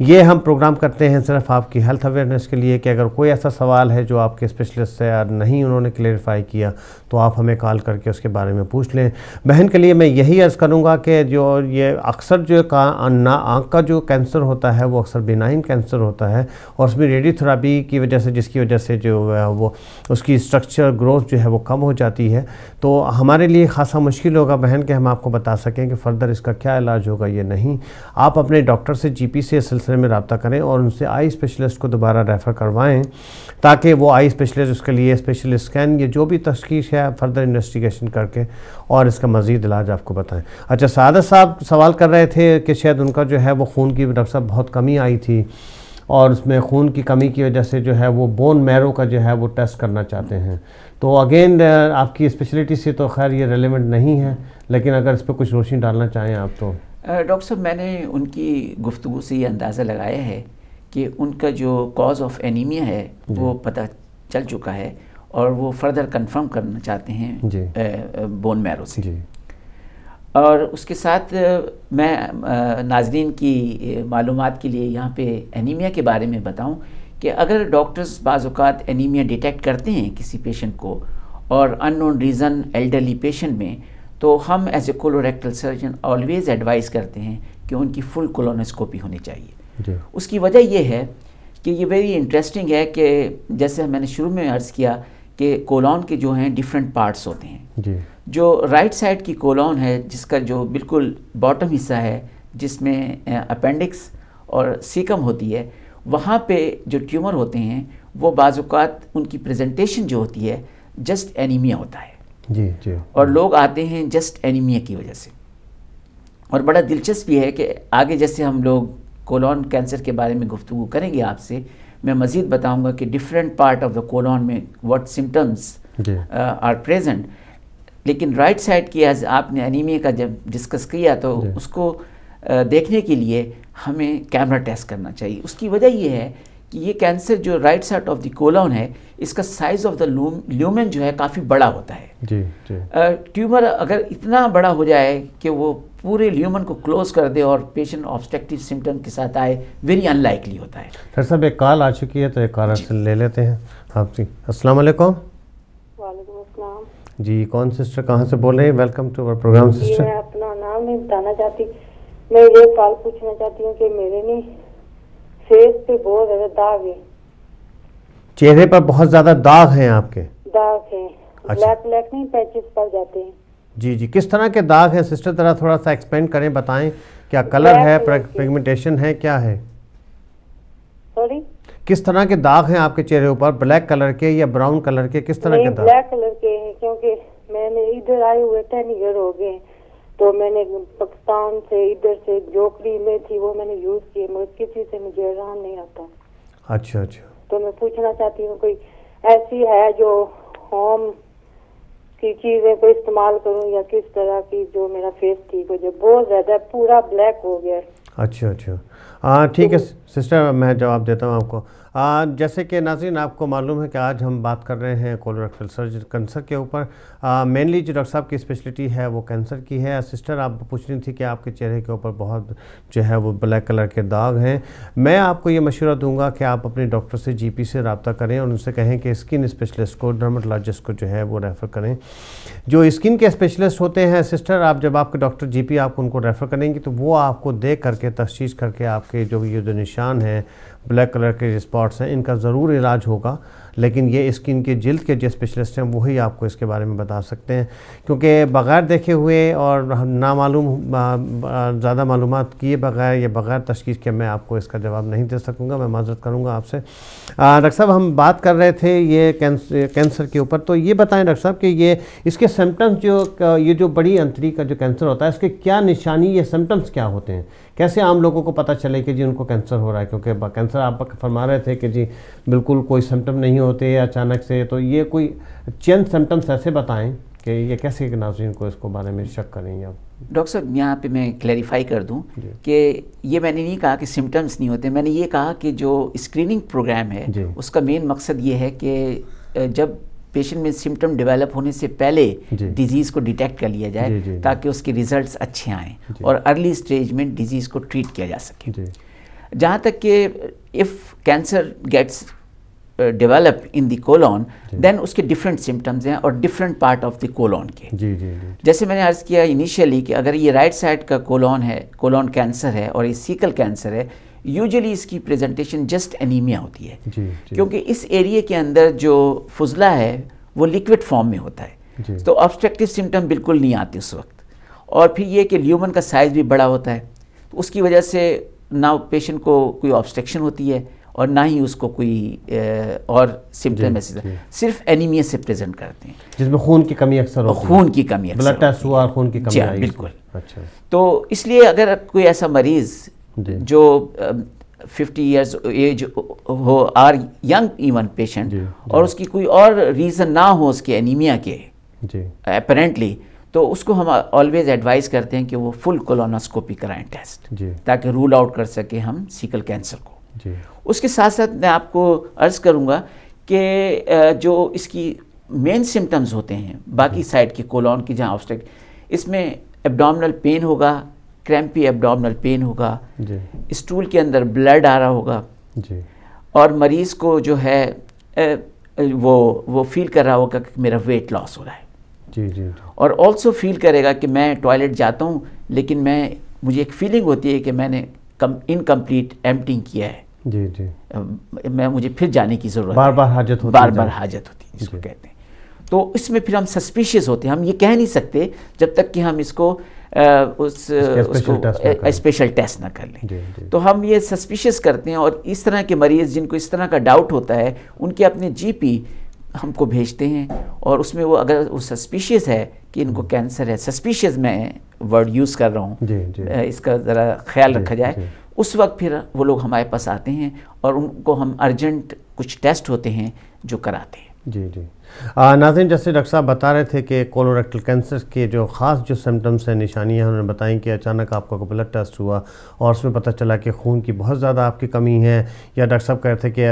ये हम प्रोग्राम करते हैं सिर्फ आपकी हेल्थ अवेयरनेस के लिए कि अगर कोई ऐसा सवाल है जो आप आपके स्पेशलिस्ट से यार नहीं उन्होंने क्लेरिफाई किया तो आप हमें कॉल करके उसके बारे में पूछ लें बहन के लिए मैं यही अर्ज़ करूँगा कि जो ये अक्सर जो ना आँख का जो कैंसर होता है वो अक्सर बिनाइन कैंसर होता है और उसमें रेडियोथेरापी की वजह से जिसकी वजह से जो वो उसकी स्ट्रक्चर ग्रोथ जो है वो कम हो जाती है तो हमारे लिए खासा मुश्किल होगा बहन के हम आपको बता सकें कि फ़र्दर इसका क्या इलाज होगा ये नहीं आप अपने डॉक्टर से जीपी से इस सिलसिले में रबता करें और उनसे आई स्पेशलिस्ट को दोबारा रेफ़र करवाएँ ताकि वो आई स्पेशलिस्ट उसके लिए स्पेशल स्कैन या जो भी तश्ीश है या फर्दर इन्वेस्टिगेशन करके और इसका मज़ीद इलाज आपको बताएं अच्छा सादत साहब सवाल कर रहे थे कि शायद उनका जो है वो खून की डॉक्टर साहब बहुत कमी आई थी और उसमें खून की कमी की वजह से जो है वो बोन मैरो का जो है वो टेस्ट करना चाहते हैं तो अगेन आपकी स्पेशलिटी से तो खैर ये रेलिवेंट नहीं है लेकिन अगर इस पर कुछ रोशनी डालना चाहें आप तो डॉक्टर साहब मैंने उनकी गुफ्तु से ये अंदाज़ा लगाया है कि उनका जो कॉज ऑफ एनीमिया है वो पता चल चुका है और वो फर्दर कंफर्म करना चाहते हैं बोन मैरो से जी। और उसके साथ मैं नाजरीन की मालूम के लिए यहाँ पे एनीमिया के बारे में बताऊँ कि अगर डॉक्टर्स बाज़ात एनीमिया डिटेक्ट करते हैं किसी पेशेंट को और अननोन रीज़न एल्डरली पेशेंट में तो हम as a colorectal surgeon always advise करते हैं कि उनकी फुल कोलोनोस्कोपी होनी चाहिए उसकी वजह यह है कि ये वेरी इंटरेस्टिंग है कि जैसे मैंने शुरू में अर्ज़ किया कि कोलोन के जो हैं डिफरेंट पार्ट्स होते हैं जी। जो राइट साइड की कोलोन है जिसका जो बिल्कुल बॉटम हिस्सा है जिसमें अपेंडिक्स और सीकम होती है वहाँ पे जो ट्यूमर होते हैं वो बाजुकात उनकी प्रेजेंटेशन जो होती है जस्ट एनीमिया होता है जी जी और लोग आते हैं जस्ट एनीमिया की वजह से और बड़ा दिलचस्प भी है कि आगे जैसे हम लोग कोलॉन कैंसर के बारे में गुफ्तु करेंगे आपसे मैं मज़ीद बताऊँगा कि different part of the colon में व्हाट सिम्टम्स आर प्रेजेंट लेकिन राइट साइड की एज आपने अनिमिया का जब डिस्कस किया तो उसको आ, uh, देखने के लिए हमें कैमरा टेस्ट करना चाहिए उसकी वजह यह है कि ये कैंसर जो right side of the colon है इसका साइज़ ऑफ द ल्यूमेन जो है काफ़ी बड़ा होता है जी, जी. ट्यूमर uh, अगर इतना बड़ा हो जाए कि वो पूरे ल्यूमन को क्लोज कर दे और पेशेंट ऑब्स्ट्रक्टिव सिम्टम के साथ आए वेरी अनलाइकली होता है सर साहब एक कॉल आ चुकी है तो एक कॉल ले लेते हैं आप हाँ जी अस्सलाम वालेकुम जी कौन सिस्टर कहाँ से बोल रहे हैं welcome to our programme sister मैं अपना नाम नहीं बताना चाहती मैं ये सवाल पूछना चाहती हूँ कि मेरे ने फेस पे बहुत ज्यादा दाग है चेहरे पर बहुत ज्यादा दाग हैं आपके दाग हैं अच्छा। ब्लैक ब्लैक नहीं पैचेस पड़ जाते हैं जी जी किस तरह के दाग है सिस्टर तरह थोड़ा सा एक्सप्लेन करें बताएं क्या कलर है तो पिगमेंटेशन है क्या है सॉरी किस तरह के दाग हैं आपके चेहरे ऊपर ब्लैक कलर के या ब्राउन कलर के किस तरह के दाग ब्लैक कलर के हैं क्योंकि मैंने इधर आए हुए टेन ईयर हो गए तो मैंने पाकिस्तान से इधर से जो क्रीमें थी वो मैंने यूज़ किए मगर किसी से मुझे आराम नहीं आता अच्छा अच्छा तो मैं पूछना चाहती हूँ कोई ऐसी है जो होम की चीज़ें को इस्तेमाल करूं या किस तरह की जो मेरा फेस ठीक हो जाए बहुत ज़्यादा पूरा ब्लैक हो गया अच्छा अच्छा हाँ ठीक है सिस्टर तो मैं जवाब देता हूँ आपको जैसे कि नाजीन आपको मालूम है कि आज हम बात कर रहे हैं कोलोरेक्टल सर्जरी कैंसर के ऊपर मेनली जो डॉक्टर साहब की स्पेशलिटी है वो कैंसर की है सिस्टर आप पूछ रही थी कि आपके चेहरे के ऊपर बहुत जो है वो ब्लैक कलर के दाग हैं मैं आपको ये मशवरा दूंगा कि आप अपने डॉक्टर से जीपी से रबता करें और उनसे कहें कि स्किन स्पेशलिस्ट को डर्माटोलॉजिस्ट को जो है वो रेफ़र करें जो स्किन के स्पेशलिस्ट होते हैं सिस्टर आप जब आपके डॉक्टर जी आप उनको रेफ़र करेंगे तो वो आपको देख करके तफ्तीश करके आपके जो ये जो निशान हैं ब्लैक कलर के स्पॉट्स हैं इनका ज़रूर इलाज होगा लेकिन ये स्किन के जल्द के जो स्पेशलिस्ट हैं वही आपको इसके बारे में बता सकते हैं क्योंकि बग़ैर देखे हुए और नामालूम ज़्यादा मालूम किए बग़ैर या बग़ैर तश्ीस के मैं आपको इसका जवाब नहीं दे सकूँगा मैं माजरत करूँगा आपसे डॉक्टर साहब हम बात कर रहे थे ये कैंसर कैंसर के ऊपर तो ये बताएं डॉक्टर साहब कि ये इसके सिम्टम्स जो ये जो बड़ी अंतरी का जो कैंसर होता है इसके क्या निशानी या सिम्टम्स क्या होते हैं कैसे आम लोगों को पता चले कि जी उनको कैंसर हो रहा है क्योंकि कैंसर आप फरमा रहे थे कि जी बिल्कुल कोई सिम्टम नहीं होते अचानक से तो ये कोई चंद सिम्टम्स ऐसे बताएं कि ये कैसे नाजीन को इसको बारे में शक करेंगे आप डॉक्टर साहब यहाँ पे मैं क्लैरिफाई कर दूँ कि ये मैंने नहीं कहा कि सिम्टम्स नहीं होते मैंने ये कहा कि जो स्क्रीनिंग प्रोग्राम है उसका मेन मकसद ये है कि जब पेशेंट में सिम्टम डेवलप होने से पहले डिजीज़ को डिटेक्ट कर लिया जाए ताकि उसके रिजल्ट्स अच्छे आएँ और अर्ली स्टेज में डिजीज़ को ट्रीट किया जा सके जहाँ तक कि if cancer gets develop in the colon then उसके डिफरेंट सिम्टम्स हैं और different part of the colon के जी, जी, जी. जैसे मैंने अर्ज़ किया इनिशियली कि अगर ये राइट साइड का कोलोन है कोलोन कैंसर है और ये सीकल कैंसर है यूजली इसकी प्रेजेंटेशन जस्ट एनीमिया होती है जी, जी. क्योंकि इस एरिया के अंदर जो फजला है वो लिक्विड फॉर्म में होता है जी. तो ऑब्स्ट्रक्टिव सिम्टम बिल्कुल नहीं आते उस वक्त और फिर ये कि ल्यूमन का साइज़ भी बड़ा होता है तो उसकी वजह से ना पेशेंट को कोई ऑब्स्ट्रक्शन होती है और ना ही उसको कोई और सिम्टम ऐसे सिर्फ एनीमिया से प्रेजेंट करते हैं जिसमें खून की कमी अक्सर हो खून की कमी ब्लड टेस्ट हुआ खून की कमी हाँ, बिल्कुल अच्छा तो इसलिए अगर कोई ऐसा मरीज़ जो फिफ्टी ईयर्स एज हो आर यंग इवन पेशेंट और उसकी कोई और रीज़न ना हो उसके एनीमिया के अपेरेंटली तो उसको हम ऑलवेज एडवाइस करते हैं कि वो फुल कोलोनोस्कोपी कराएं टेस्ट ताकि रूल आउट कर सके हम सीकल कैंसर को उसके साथ साथ मैं आपको अर्ज़ करूँगा कि जो इसकी मेन सिम्टम्स होते हैं बाकी साइड के कोलोन की जहाँ ऑब्स्ट्रक्ट इसमें एबडामिनल पेन होगा क्रैम्पी एब्डोमिनल पेन होगा स्टूल के अंदर ब्लड आ रहा होगा और मरीज़ को जो है वो वो फील कर रहा होगा कि मेरा वेट लॉस हो रहा है जी जी और ऑल्सो फील करेगा कि मैं टॉयलेट जाता हूँ लेकिन मैं मुझे एक फीलिंग होती है कि मैंने कम इनकम्प्लीट एम्पटिंग किया है जी जी मैं मुझे फिर जाने की ज़रूरत बार बार हाजत होती बार बार हाजत होती है इसको कहते हैं तो इसमें फिर हम सस्पिशियस होते हैं हम ये कह नहीं सकते जब तक कि हम इसको आ, उस उसको स्पेशल टेस्ट ना कर लें तो हम ये सस्पिशियस करते हैं और इस तरह के मरीज़ जिनको इस तरह का डाउट होता है उनके अपने जीपी हमको भेजते हैं और उसमें वो अगर वो सस्पिशियस है कि इनको कैंसर हम्म। है सस्पिशियस मैं वर्ड यूज़ कर रहा हूँ इसका ज़रा ख्याल रखा जाए उस वक्त फिर वो लोग हमारे पास आते हैं और उनको हम अर्जेंट कुछ टेस्ट होते हैं जो कराते हैं जी जी नाजिन जैसे डॉक्टर साहब बता रहे थे कि कोलोरेक्टल कैंसर के जो ख़ास जो सिम्टम्स हैं निशानियाँ हैं उन्होंने बताई कि अचानक आपका को ब्लड टेस्ट हुआ और उसमें पता चला कि खून की बहुत ज़्यादा आपकी कमी है या डॉक्टर साहब कह रहे थे कि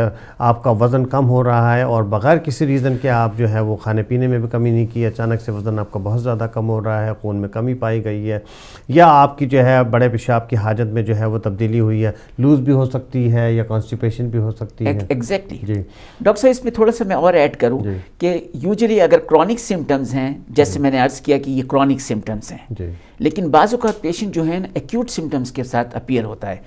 आपका वज़न कम हो रहा है और बग़ैर किसी रीज़न के आप जो है वो खाने पीने में भी कमी नहीं की अचानक से वज़न आपका बहुत ज़्यादा कम हो रहा है खून में कमी पाई गई है या आपकी जो है बड़े पेशाब की हाजत में जो है वो तब्दीली हुई है लूज़ भी हो सकती है या कॉन्स्टिपेशन भी हो सकती है एग्जैक्टली डॉक्टर साहब इसमें थोड़ा सा मैं और ऐड करूँ कि यूजली अगर क्रॉनिक सिम्टम्स हैं जैसे मैंने अर्ज़ किया कि ये क्रॉनिक सिम्टम्स हैं लेकिन बाजू का पेशेंट जो है ना एक्यूट सिम्टम्स के साथ अपीयर होता है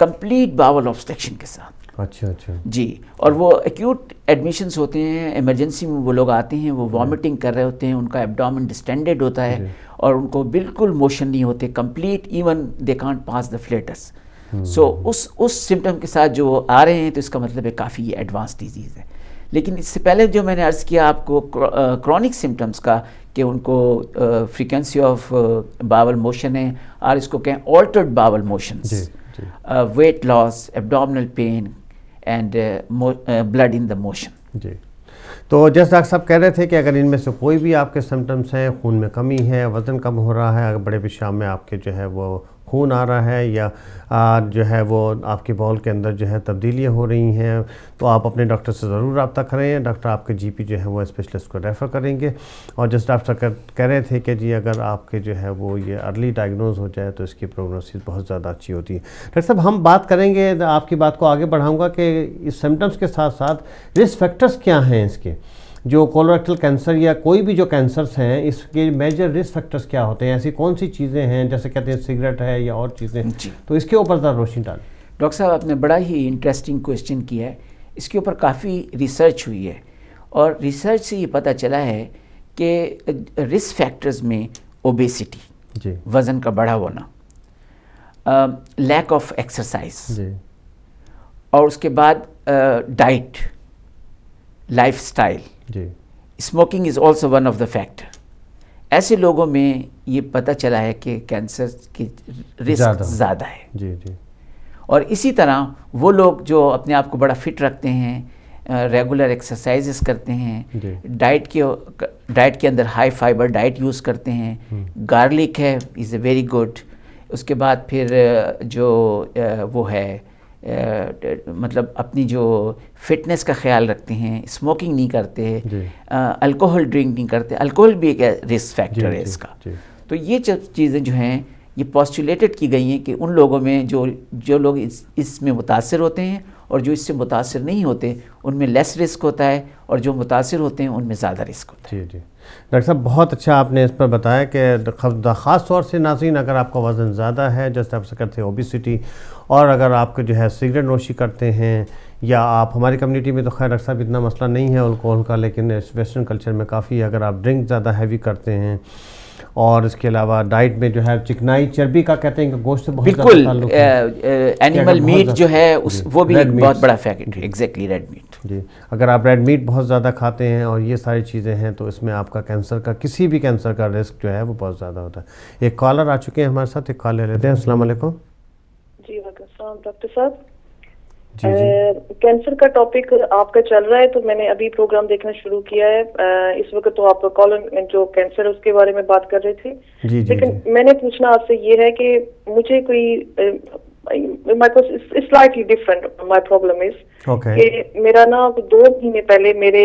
कंप्लीट बावल ऑब्स्ट्रक्शन के साथ अच्छा अच्छा जी और वो एक्यूट एडमिशंस होते हैं इमरजेंसी में वो लोग आते हैं वो वॉमिटिंग कर रहे होते हैं उनका एबडामन डिस्टेंडेड होता है और उनको बिल्कुल मोशन नहीं होते complete even they can't pass the flatus so उस उस सिम्टम के साथ जो आ रहे हैं तो इसका मतलब है काफ़ी एडवांस डिजीज़ है लेकिन इससे पहले जो मैंने अर्ज़ किया आपको क्रॉनिक सिम्टम्स का कि उनको फ्रीक्वेंसी ऑफ बावल मोशन है और इसको कहें altered bowel motion weight loss abdominal pain and blood in the motion जी तो जैसे डॉक्टर साहब कह रहे थे कि अगर इनमें से कोई भी आपके सिम्टम्स हैं खून में कमी है वज़न कम हो रहा है अगर बड़े पेशाब में आपके जो है वो खून आ रहा है या आ, जो है वो आपके बॉल के अंदर जो है तब्दीलियाँ हो रही हैं तो आप अपने डॉक्टर से ज़रूर रबता करें डॉक्टर आपके जीपी जो है वो स्पेशलिस्ट को रेफ़र करेंगे और जस्ट डॉक्टर कह रहे थे कि जी अगर आपके जो है वो ये अर्ली डायग्नोज हो जाए तो इसकी प्रोग्नोसिस बहुत ज़्यादा अच्छी होती है डॉक्टर साहब हम बात करेंगे आपकी बात को आगे बढ़ाऊँगा कि इस सिम्टम्स के साथ साथ रिस्क फैक्टर्स क्या हैं इसके जो कोलोरेक्टल कैंसर या कोई भी जो कैंसर्स हैं इसके मेजर रिस्क फैक्टर्स क्या होते हैं ऐसी कौन सी चीज़ें हैं जैसे कहते हैं सिगरेट है या और चीज़ें तो इसके ऊपर ज़रा रोशनी डाल डॉक्टर साहब आपने बड़ा ही इंटरेस्टिंग क्वेश्चन किया है इसके ऊपर काफ़ी रिसर्च हुई है और रिसर्च से ये पता चला है कि रिस्क फैक्टर्स में ओबेसिटी वज़न का बढ़ा होना लैक ऑफ एक्सरसाइज और उसके बाद diet lifestyle smoking is also one of the fact ऐसे लोगों में ये पता चला है कि कैंसर की रिस्क ज़्यादा है जी जी और इसी तरह वो लोग जो अपने आप को बड़ा फिट रखते हैं रेगुलर एक्सरसाइजेस करते हैं डाइट के डाइट के अंदर हाई फाइबर डाइट यूज़ करते हैं गार्लिक हम्म। है इज़ ए वेरी गुड उसके बाद फिर जो वो है मतलब अपनी जो फिटनेस का ख्याल रखते हैं स्मोकिंग नहीं करते अल्कोहल ड्रिंक नहीं करते अल्कोहल भी एक रिस्क फैक्टर है इसका तो ये चीज़ें जो हैं ये पॉस्टुलेटेड की गई हैं कि उन लोगों में जो जो लोग इस इसमें मुतासर होते हैं और जो इससे मुतासर नहीं होते उनमें लेस रिस्क होता है और जो मुतासर होते हैं उनमें ज़्यादा रिस्क होता है जी जी डॉक्टर साहब बहुत अच्छा आपने इस पर बताया कि ख़ास तौर से नाजीन अगर आपका वज़न ज़्यादा है जैसे आप सकते हैं ओबिसिटी और अगर आप जो है सिगरेट नोशी करते हैं या आप हमारी कम्युनिटी में तो खैर अक्सर इतना मसला नहीं है अल्कोहल का लेकिन वेस्टर्न कल्चर में काफ़ी अगर आप ड्रिंक ज़्यादा हैवी करते हैं और इसके अलावा डाइट में जो है चिकनाई चर्बी का कहते हैं कि गोश्त बहुत बिल्कुल एनिमल मीट जो है उस वो भी एक बहुत बड़ा फैक्ट एग्जैक्टली रेड मीट जी अगर आप रेड मीट बहुत ज़्यादा खाते हैं और ये सारी चीज़ें हैं तो इसमें आपका कैंसर का किसी भी कैंसर का रिस्क जो है वो बहुत ज़्यादा होता है एक कॉलर आ चुके हैं हमारे साथ एक कॉलर लेते हैं असलम जी वकाम डॉक्टर साहब कैंसर का टॉपिक आपका चल रहा है तो मैंने अभी प्रोग्राम देखना शुरू किया है आ, इस वक्त तो आप कॉलन जो कैंसर है उसके बारे में बात कर रहे थे लेकिन जी. मैंने पूछना आपसे ये है कि मुझे कोई माइक्रोस slightly different my problem is कि मेरा ना दो महीने पहले मेरे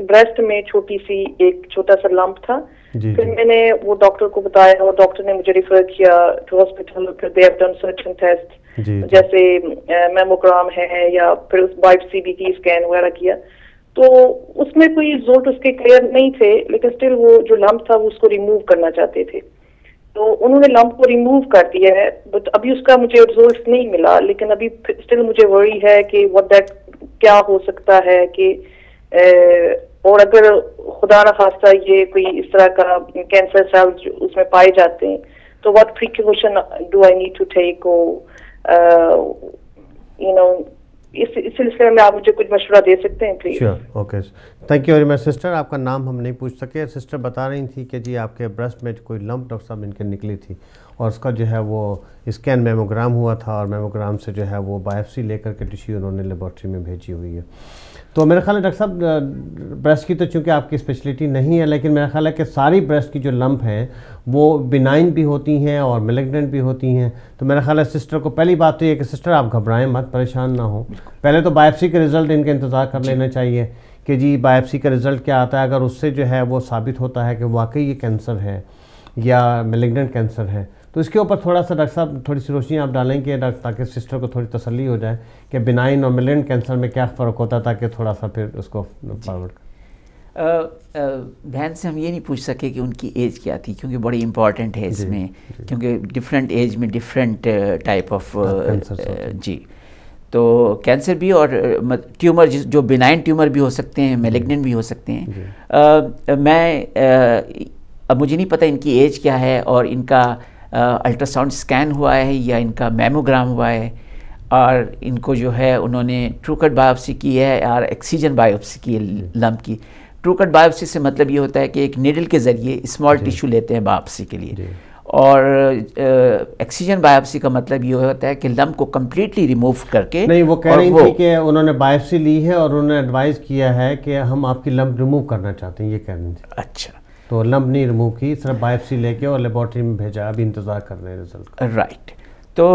ब्रेस्ट में छोटी सी एक छोटा सा लंप था फिर मैंने वो डॉक्टर को बताया और डॉक्टर ने मुझे रिफर किया टू हॉस्पिटल फिर दे हैव डन टेस्ट जैसे मेमोग्राम है या फिर बायोप्सी भी की स्कैन वगैरह किया तो उसमें कोई रिजोल्ट उसके क्लियर नहीं थे लेकिन स्टिल वो जो लम्ब था वो उसको रिमूव करना चाहते थे तो उन्होंने लम्ब को रिमूव कर दिया है बट अभी उसका मुझे रिजोल्ट नहीं मिला लेकिन अभी स्टिल मुझे वरी है कि वट दैट क्या हो सकता है कि और अगर खुदा ना खास्ता ये कोई इस तरह का कैंसर सेल उसमें पाए जाते हैं तो what precaution do I need to take oh you know इस सिलसिले में आप मुझे कुछ मशवरा दे सकते हैं please okay thank you very much sister आपका नाम हम नहीं पूछ सके सिस्टर बता रही थी कि जी आपके ब्रेस्ट में कोई लंप डॉक्टर साहब इनके निकली थी और उसका जो है वो स्कैन मेमोग्राम हुआ था और मेमोग्राम से जो है वो बायोप्सी लेकर के टिश्यू उन्होंने लेबॉर्ट्री में भेजी हुई है तो मेरा ख्याल है डॉक्टर साहब ब्रेस्ट की तो चूँकि आपकी स्पेशलिटी नहीं है लेकिन मेरा ख्याल है कि सारी ब्रेस्ट की जो लम्ब हैं वो बिनाइन भी होती हैं और मिलेगनेंट भी होती हैं तो मेरा ख्याल है सिस्टर को पहली बात तो ये कि सिस्टर आप घबराएं मत परेशान ना हो पहले तो बायोप्सी के रिज़ल्ट इनका इंतज़ार कर लेना चाहिए कि जी बायोप्सी का रिज़ल्ट क्या आता है अगर उससे जो है वो साबित होता है कि वाकई ये कैंसर है या मिलेगनेंट कैंसर है तो इसके ऊपर थोड़ा सा डॉक्टर साहब थोड़ी सी रोशनी आप डालें कि ताकि सिस्टर को थोड़ी तसली हो जाए कि बिनाइन और मिलेंट कैंसर में क्या फ़र्क होता है ताकि थोड़ा सा फिर उसको फॉरवर्ड बहन से हम ये नहीं पूछ सके कि उनकी एज क्या थी क्योंकि बड़ी इम्पॉर्टेंट है इसमें क्योंकि डिफरेंट एज में डिफरेंट टाइप ऑफ जी तो कैंसर भी और ट्यूमर जो बिनाइन ट्यूमर भी हो सकते हैं मेलेग्नेंट भी हो सकते हैं आ, मैं आ, अब मुझे नहीं पता इनकी एज क्या है और इनका अल्ट्रासाउंड स्कैन हुआ है या इनका मेमोग्राम हुआ है और इनको जो है उन्होंने ट्रूकट बायोप्सी की है और एक्सीजन बायोप्सी की है लम्ब की ट्रूकट बायोप्सी से मतलब ये होता है कि एक निडल के ज़रिए स्मॉल टिश्यू लेते हैं बायोप्सी के लिए और एक्सीजन बायोप्सी का मतलब ये होता है कि लम्ब को कम्प्लीटली रिमूव करके नहीं वो कह रही थी कि उन्होंने बायोप्सी ली है और उन्होंने एडवाइस किया है कि हम आपकी लम्ब रिमूव करना चाहते हैं ये कह रही थी अच्छा तो लम्बनी रिमूव की सिर्फ बायोप्सी लेके और लेबॉर्ट्री में भेजा अभी इंतज़ार कर रहे हैं रिजल्ट राइट तो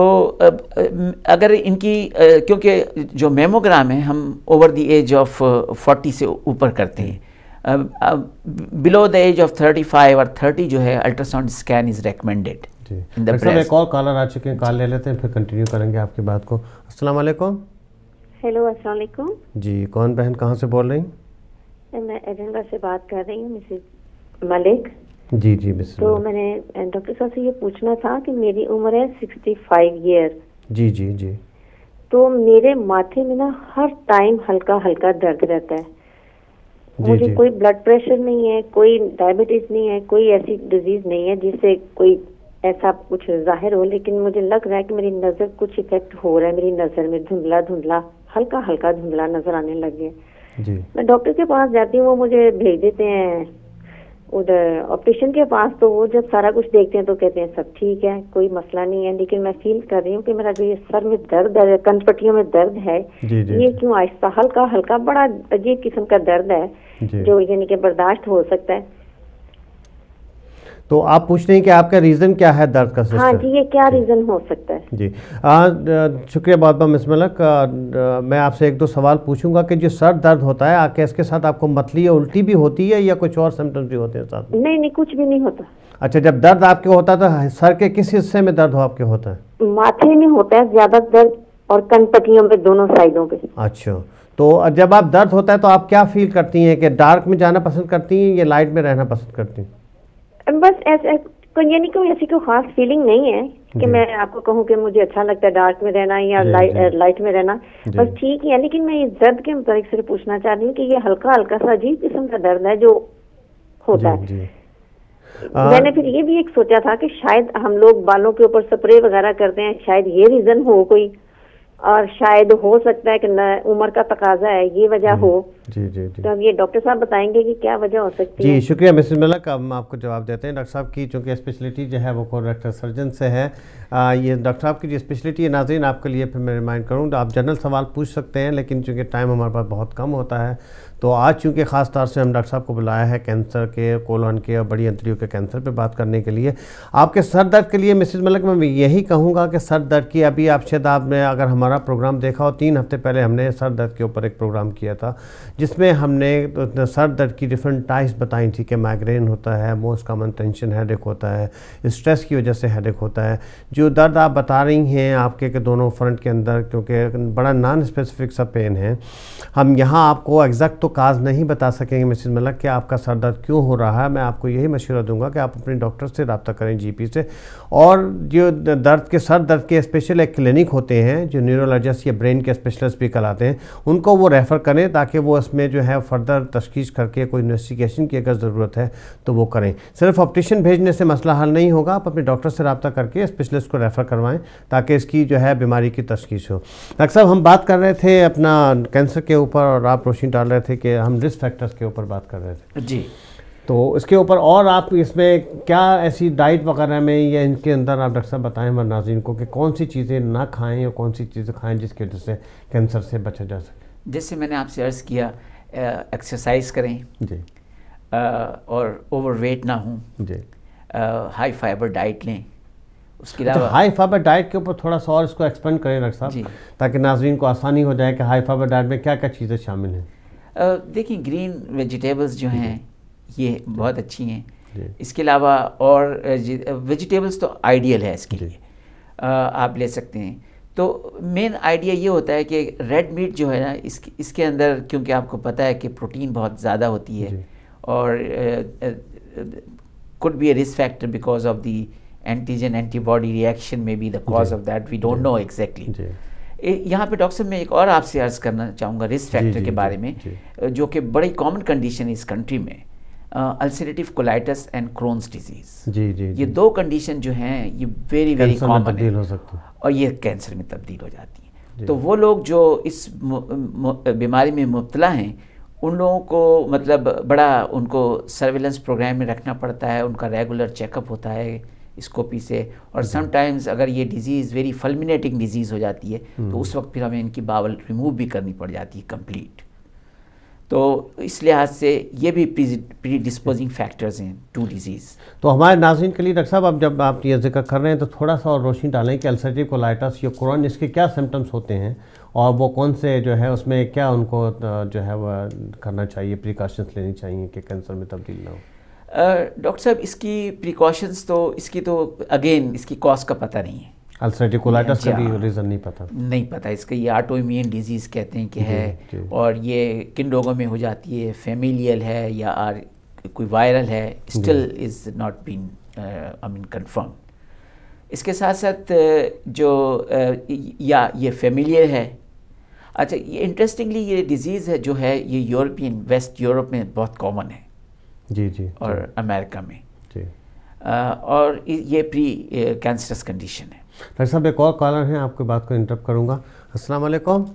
अगर इनकी क्योंकि जो मेमोग्राम है हम over the age of forty से ऊपर करते हैं below the age of thirty five और थर्टी जो है अल्ट्रासाउंड स्कैन इज़ रेकमेंडेड एक और कॉलर आ चुके हैं कॉल ले लेते हैं फिर कंटिन्यू करेंगे आपकी बात को अस्सलाम वालेकुम हेलो अस्सलाम वालेकुम जी कौन बहन कहाँ से बोल रही मैं एजेंडा से बात कर रही हूँ मिसेज मलिक जी जी तो मैंने डॉक्टर साहब से ये पूछना था कि मेरी उम्र है सिक्सटी फाइव ईयर जी जी जी तो मेरे माथे में ना हर टाइम हल्का हल्का दर्द रहता है जी, मुझे जी. कोई ब्लड प्रेशर नहीं है कोई डायबिटीज नहीं है कोई ऐसी डिजीज नहीं है जिससे कोई ऐसा कुछ जाहिर हो लेकिन मुझे लग रहा है कि मेरी नजर कुछ इफेक्ट हो रहा है मेरी नजर में धुंधला धुंधला हल्का हल्का धुंधला नजर आने लगे मैं डॉक्टर के पास जाती हूँ वो मुझे भेज देते हैं उधर ऑपरेशन के पास तो वो जब सारा कुछ देखते हैं तो कहते हैं सब ठीक है कोई मसला नहीं है लेकिन मैं फील कर रही हूँ कि मेरा जो ये सर में दर्द है कनपट्टियों में दर्द है जी, जी, ये क्यों आहिस्ता हल्का हल्का बड़ा अजीब किस्म का दर्द है जो यानी कि बर्दाश्त हो सकता है तो आप पूछ रहे हैं कि आपका रीज़न क्या है दर्द का सिस्टर हाँ जी ये क्या रीज़न हो सकता है जी आ, शुक्रिया बहुत बहुत मिस मलक मैं आपसे एक दो सवाल पूछूंगा कि जो सर दर्द होता है आके इसके साथ आपको मतली या उल्टी भी होती है या कुछ और सिम्टम्स भी होते हैं साथ नहीं नहीं कुछ भी नहीं होता अच्छा जब दर्द आपके होता है तो सर के किस हिस्से में दर्द हो आपके होता है माथे में होता है ज़्यादा दर्द और कनपटियों पे दोनों साइडों पे अच्छा तो जब आप दर्द होता है तो आप क्या फील करती हैं कि डार्क में जाना पसंद करती हैं या लाइट में रहना पसंद करती हैं बस ऐसे यानी कोई ऐसी कोई खास फीलिंग नहीं है कि मैं आपको कहूँ कि मुझे अच्छा लगता है डार्क में रहना या लाइट लाइट में रहना बस ठीक ही है लेकिन मैं इस दर्द के मुताबिक सिर्फ पूछना चाह रही हूँ कि ये हल्का हल्का सा अजीब किस्म का दर्द है जो होता है आ, तो मैंने फिर ये भी एक सोचा था कि शायद हम लोग बालों के ऊपर स्प्रे वगैरह करते हैं शायद ये रीजन हो कोई और शायद हो सकता है कि उम्र का तकाजा है ये वजह हो हम्म। जी जी जी तो अब ये डॉक्टर साहब बताएंगे कि क्या वजह हो सकती जी, है जी शुक्रिया मिसेस मिला का हम आपको जवाब देते हैं डॉक्टर साहब की चूँकि स्पेशलिटी जो है वो कॉरेक्टर सर्जन से है आ, ये डॉक्टर साहब की जो स्पेशलिटी है नाजीन आपके लिए फिर मैं रिमाइंड करूँ तो आप जनरल सवाल पूछ सकते हैं लेकिन चूँकि टाइम हमारे पास बहुत कम होता है तो आज चूँकि ख़ास तौर से हम डॉक्टर साहब को बुलाया है कैंसर के कोलन के और बड़ी अंतरियों के कैंसर पे बात करने के लिए आपके सर दर्द के लिए मिसिज मलिक मैं यही कहूँगा कि सर दर्द की अभी आप शायद आपने अगर हमारा प्रोग्राम देखा हो तीन हफ्ते पहले हमने सर दर्द के ऊपर एक प्रोग्राम किया था जिसमें हमने तो सर दर्द की डिफरेंट टाइप्स बताई थी कि माइग्रेन होता है मोस्ट कामन टेंशन हैडेक होता है स्ट्रेस की वजह से हैडेक होता है जो दर्द आप बता रही हैं आपके के दोनों फ्रंट के अंदर क्योंकि बड़ा नॉन स्पेसिफिक सा पेन है हम यहाँ आपको एग्जैक्ट तो काज नहीं बता सकेंगे मिसिस मलक कि आपका सर दर्द क्यों हो रहा है मैं आपको यही मशवरा दूंगा कि आप अपने डॉक्टर से रबता करें जीपी से और जो दर्द के सर दर्द के स्पेशल एक क्लिनिक होते हैं जो न्यूरोलॉजिस्ट या ब्रेन के स्पेशलिस्ट भी कराते हैं उनको वो रेफ़र करें ताकि वो इसमें जो है फर्दर तशखीस करके कोई इन्वेस्टिगेशन की अगर ज़रूरत है तो वो करें सिर्फ ऑप्टिशन भेजने से मसला हल नहीं होगा आप अपने डॉक्टर से रबता करके स्पेशलिस्ट को रेफ़र करवाएँ ताकि इसकी जो है बीमारी की तशखीस हो डॉक्टर साहब हम बात कर रहे थे अपना कैंसर के ऊपर और आप रोशनी डाल रहे थे के हम रिस्क फैक्टर्स के ऊपर बात कर रहे थे जी तो इसके ऊपर और आप इसमें क्या ऐसी डाइट वगैरह में या इनके अंदर आप डॉक्टर साहब बताएं हमारे नाजीन को कि कौन सी चीज़ें ना खाएं और कौन सी चीज़ें खाएं जिसकी वजह से कैंसर से बचा जा सके जैसे मैंने आपसे अर्ज़ किया एक्सरसाइज करें जी आ, और ओवर वेट ना हों जी हाई फाइबर डाइट लें उसके अच्छा, अलावा हाई फाइबर डाइट के ऊपर थोड़ा सा और इसको एक्सपेंड करें डॉक्टर साहब ताकि नाजरन को आसानी हो जाए कि हाई फाइबर डाइट में क्या क्या चीज़ें शामिल हैं देखिए ग्रीन वेजिटेबल्स जो हैं ये बहुत अच्छी हैं इसके अलावा और वेजिटेबल्स तो आइडियल है इसके लिए आप ले सकते हैं तो मेन आइडिया ये होता है कि रेड मीट जो है ना इसके इसके अंदर क्योंकि आपको पता है कि प्रोटीन बहुत ज़्यादा होती है और could be a risk factor because of the antigen antibody reaction may be the cause of that we don't know exactly यहाँ पे डॉक्टर साहब मैं एक और आपसे अर्ज करना चाहूँगा रिस्क फैक्टर के बारे में जो कि बड़ी कॉमन कंडीशन है इस कंट्री में ulcerative colitis and Crohn's disease जी जी ये दो कंडीशन जो हैं ये वेरी वेरी कॉमन हो सकती है और ये कैंसर में तब्दील हो जाती है तो वो लोग जो इस बीमारी में मुबतला हैं उन लोगों को मतलब बड़ा उनको सर्वेलेंस प्रोग्राम में रखना पड़ता है उनका रेगुलर चेकअप होता है स्कोपी से और समटाइम्स अगर ये डिजीज़ वेरी फलमिनेटिंग डिजीज़ हो जाती है तो हम्म। उस वक्त फिर हमें इनकी बावल रिमूव भी करनी पड़ जाती है कम्प्लीट तो इस लिहाज से ये भी प्री डिस्पोजिंग फैक्टर्स हैं टू डिजीज़ तो हमारे नाजरन के लिए डॉक्टर साहब अब जब आप ये जिक्र कर रहे हैं तो थोड़ा सा और रोशनी डालें कि अल्सरटिव कोलाइटस या कुरन इसके क्या सिम्टम्स होते हैं और वो कौन से जो है उसमें क्या उनको जो है वह करना चाहिए प्रिकॉशंस लेनी चाहिए कि कैंसर में तब्दील ना हो डॉक्टर साहब इसकी प्रिकॉशंस तो इसकी तो अगेन इसकी कॉज का पता नहीं है अल्सरेटिकोलाइटिस का भी रीज़न हाँ। नहीं पता नहीं पता इसका ये ऑटो इम्यून डिजीज़ कहते हैं कि है और ये किन रोगों में हो जाती है फेमिलियल है या आर कोई वायरल है still is not been I mean confirm इसके साथ साथ जो या ये फेमिलियल है अच्छा ये इंटरेस्टिंगली ये डिज़ीज़ है जो है ये यूरोपियन वेस्ट यूरोप में बहुत कॉमन है जी जी और जी, अमेरिका में जी और ये प्री कैंसरस कंडीशन है डॉक्टर साहब एक और कॉलर हैं आपकी बात को इंटरप्ट करूँगा अस्सलाम वालेकुम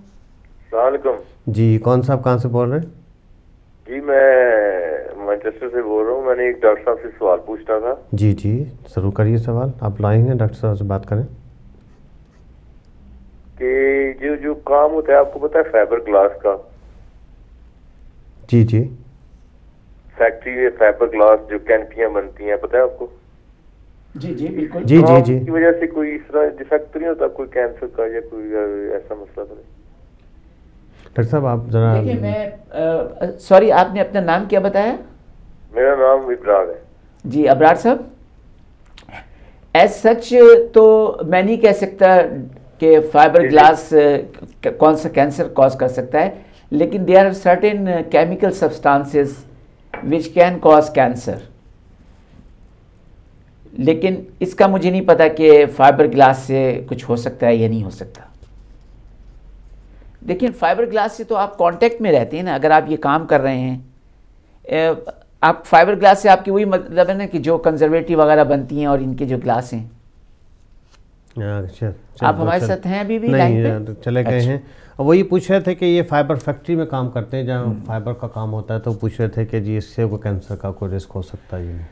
जी कौन साहब कहाँ से बोल रहे हैं जी मैं मैनचेस्टर से बोल रहा हूँ मैंने एक डॉक्टर साहब से सवाल पूछना था जी जी जरूर करिए सवाल आप लाए हैं डॉक्टर साहब से बात करें कि जो जो काम होता है आपको पता है फाइबर ग्लास का जी जी फैक्ट्री में फाइबर ग्लास जो कैंपियां बनती हैं पता है आपको जी जी बिल्कुल जी जी जी की वजह से कोई इस तरह डिफेक्ट तो नहीं होता कोई कैंसर का या कोई ऐसा मसला तो नहीं डॉक्टर साहब आप जरा देखिए मैं सॉरी आपने अपना नाम क्या बताया मेरा नाम इब्रार है जी अबरार साहब एज सच तो मैं नहीं कह सकता कि फाइबर ग्लास कौन सा कैंसर कॉज कर सकता है लेकिन they are certain chemical substances which can cause cancer लेकिन इसका मुझे नहीं पता कि फाइबर ग्लास से कुछ हो सकता है या नहीं हो सकता लेकिन फाइबर ग्लास से तो आप कांटेक्ट में रहते हैं ना अगर आप ये काम कर रहे हैं आप फाइबर ग्लास से आपकी वही मतलब है ना कि जो कंजर्वेटिव वगैरह बनती हैं और इनके जो ग्लास हैं अच्छा आप हमारे साथ हैं अभी भी नहीं हाँ, तो चले गए अच्छा। हैं और वही पूछ रहे थे कि ये फाइबर फैक्ट्री में काम करते हैं जहाँ फाइबर हम्म। का काम होता है तो पूछ रहे थे कि जी इससे कोई कैंसर का कोई रिस्क हो सकता है नहीं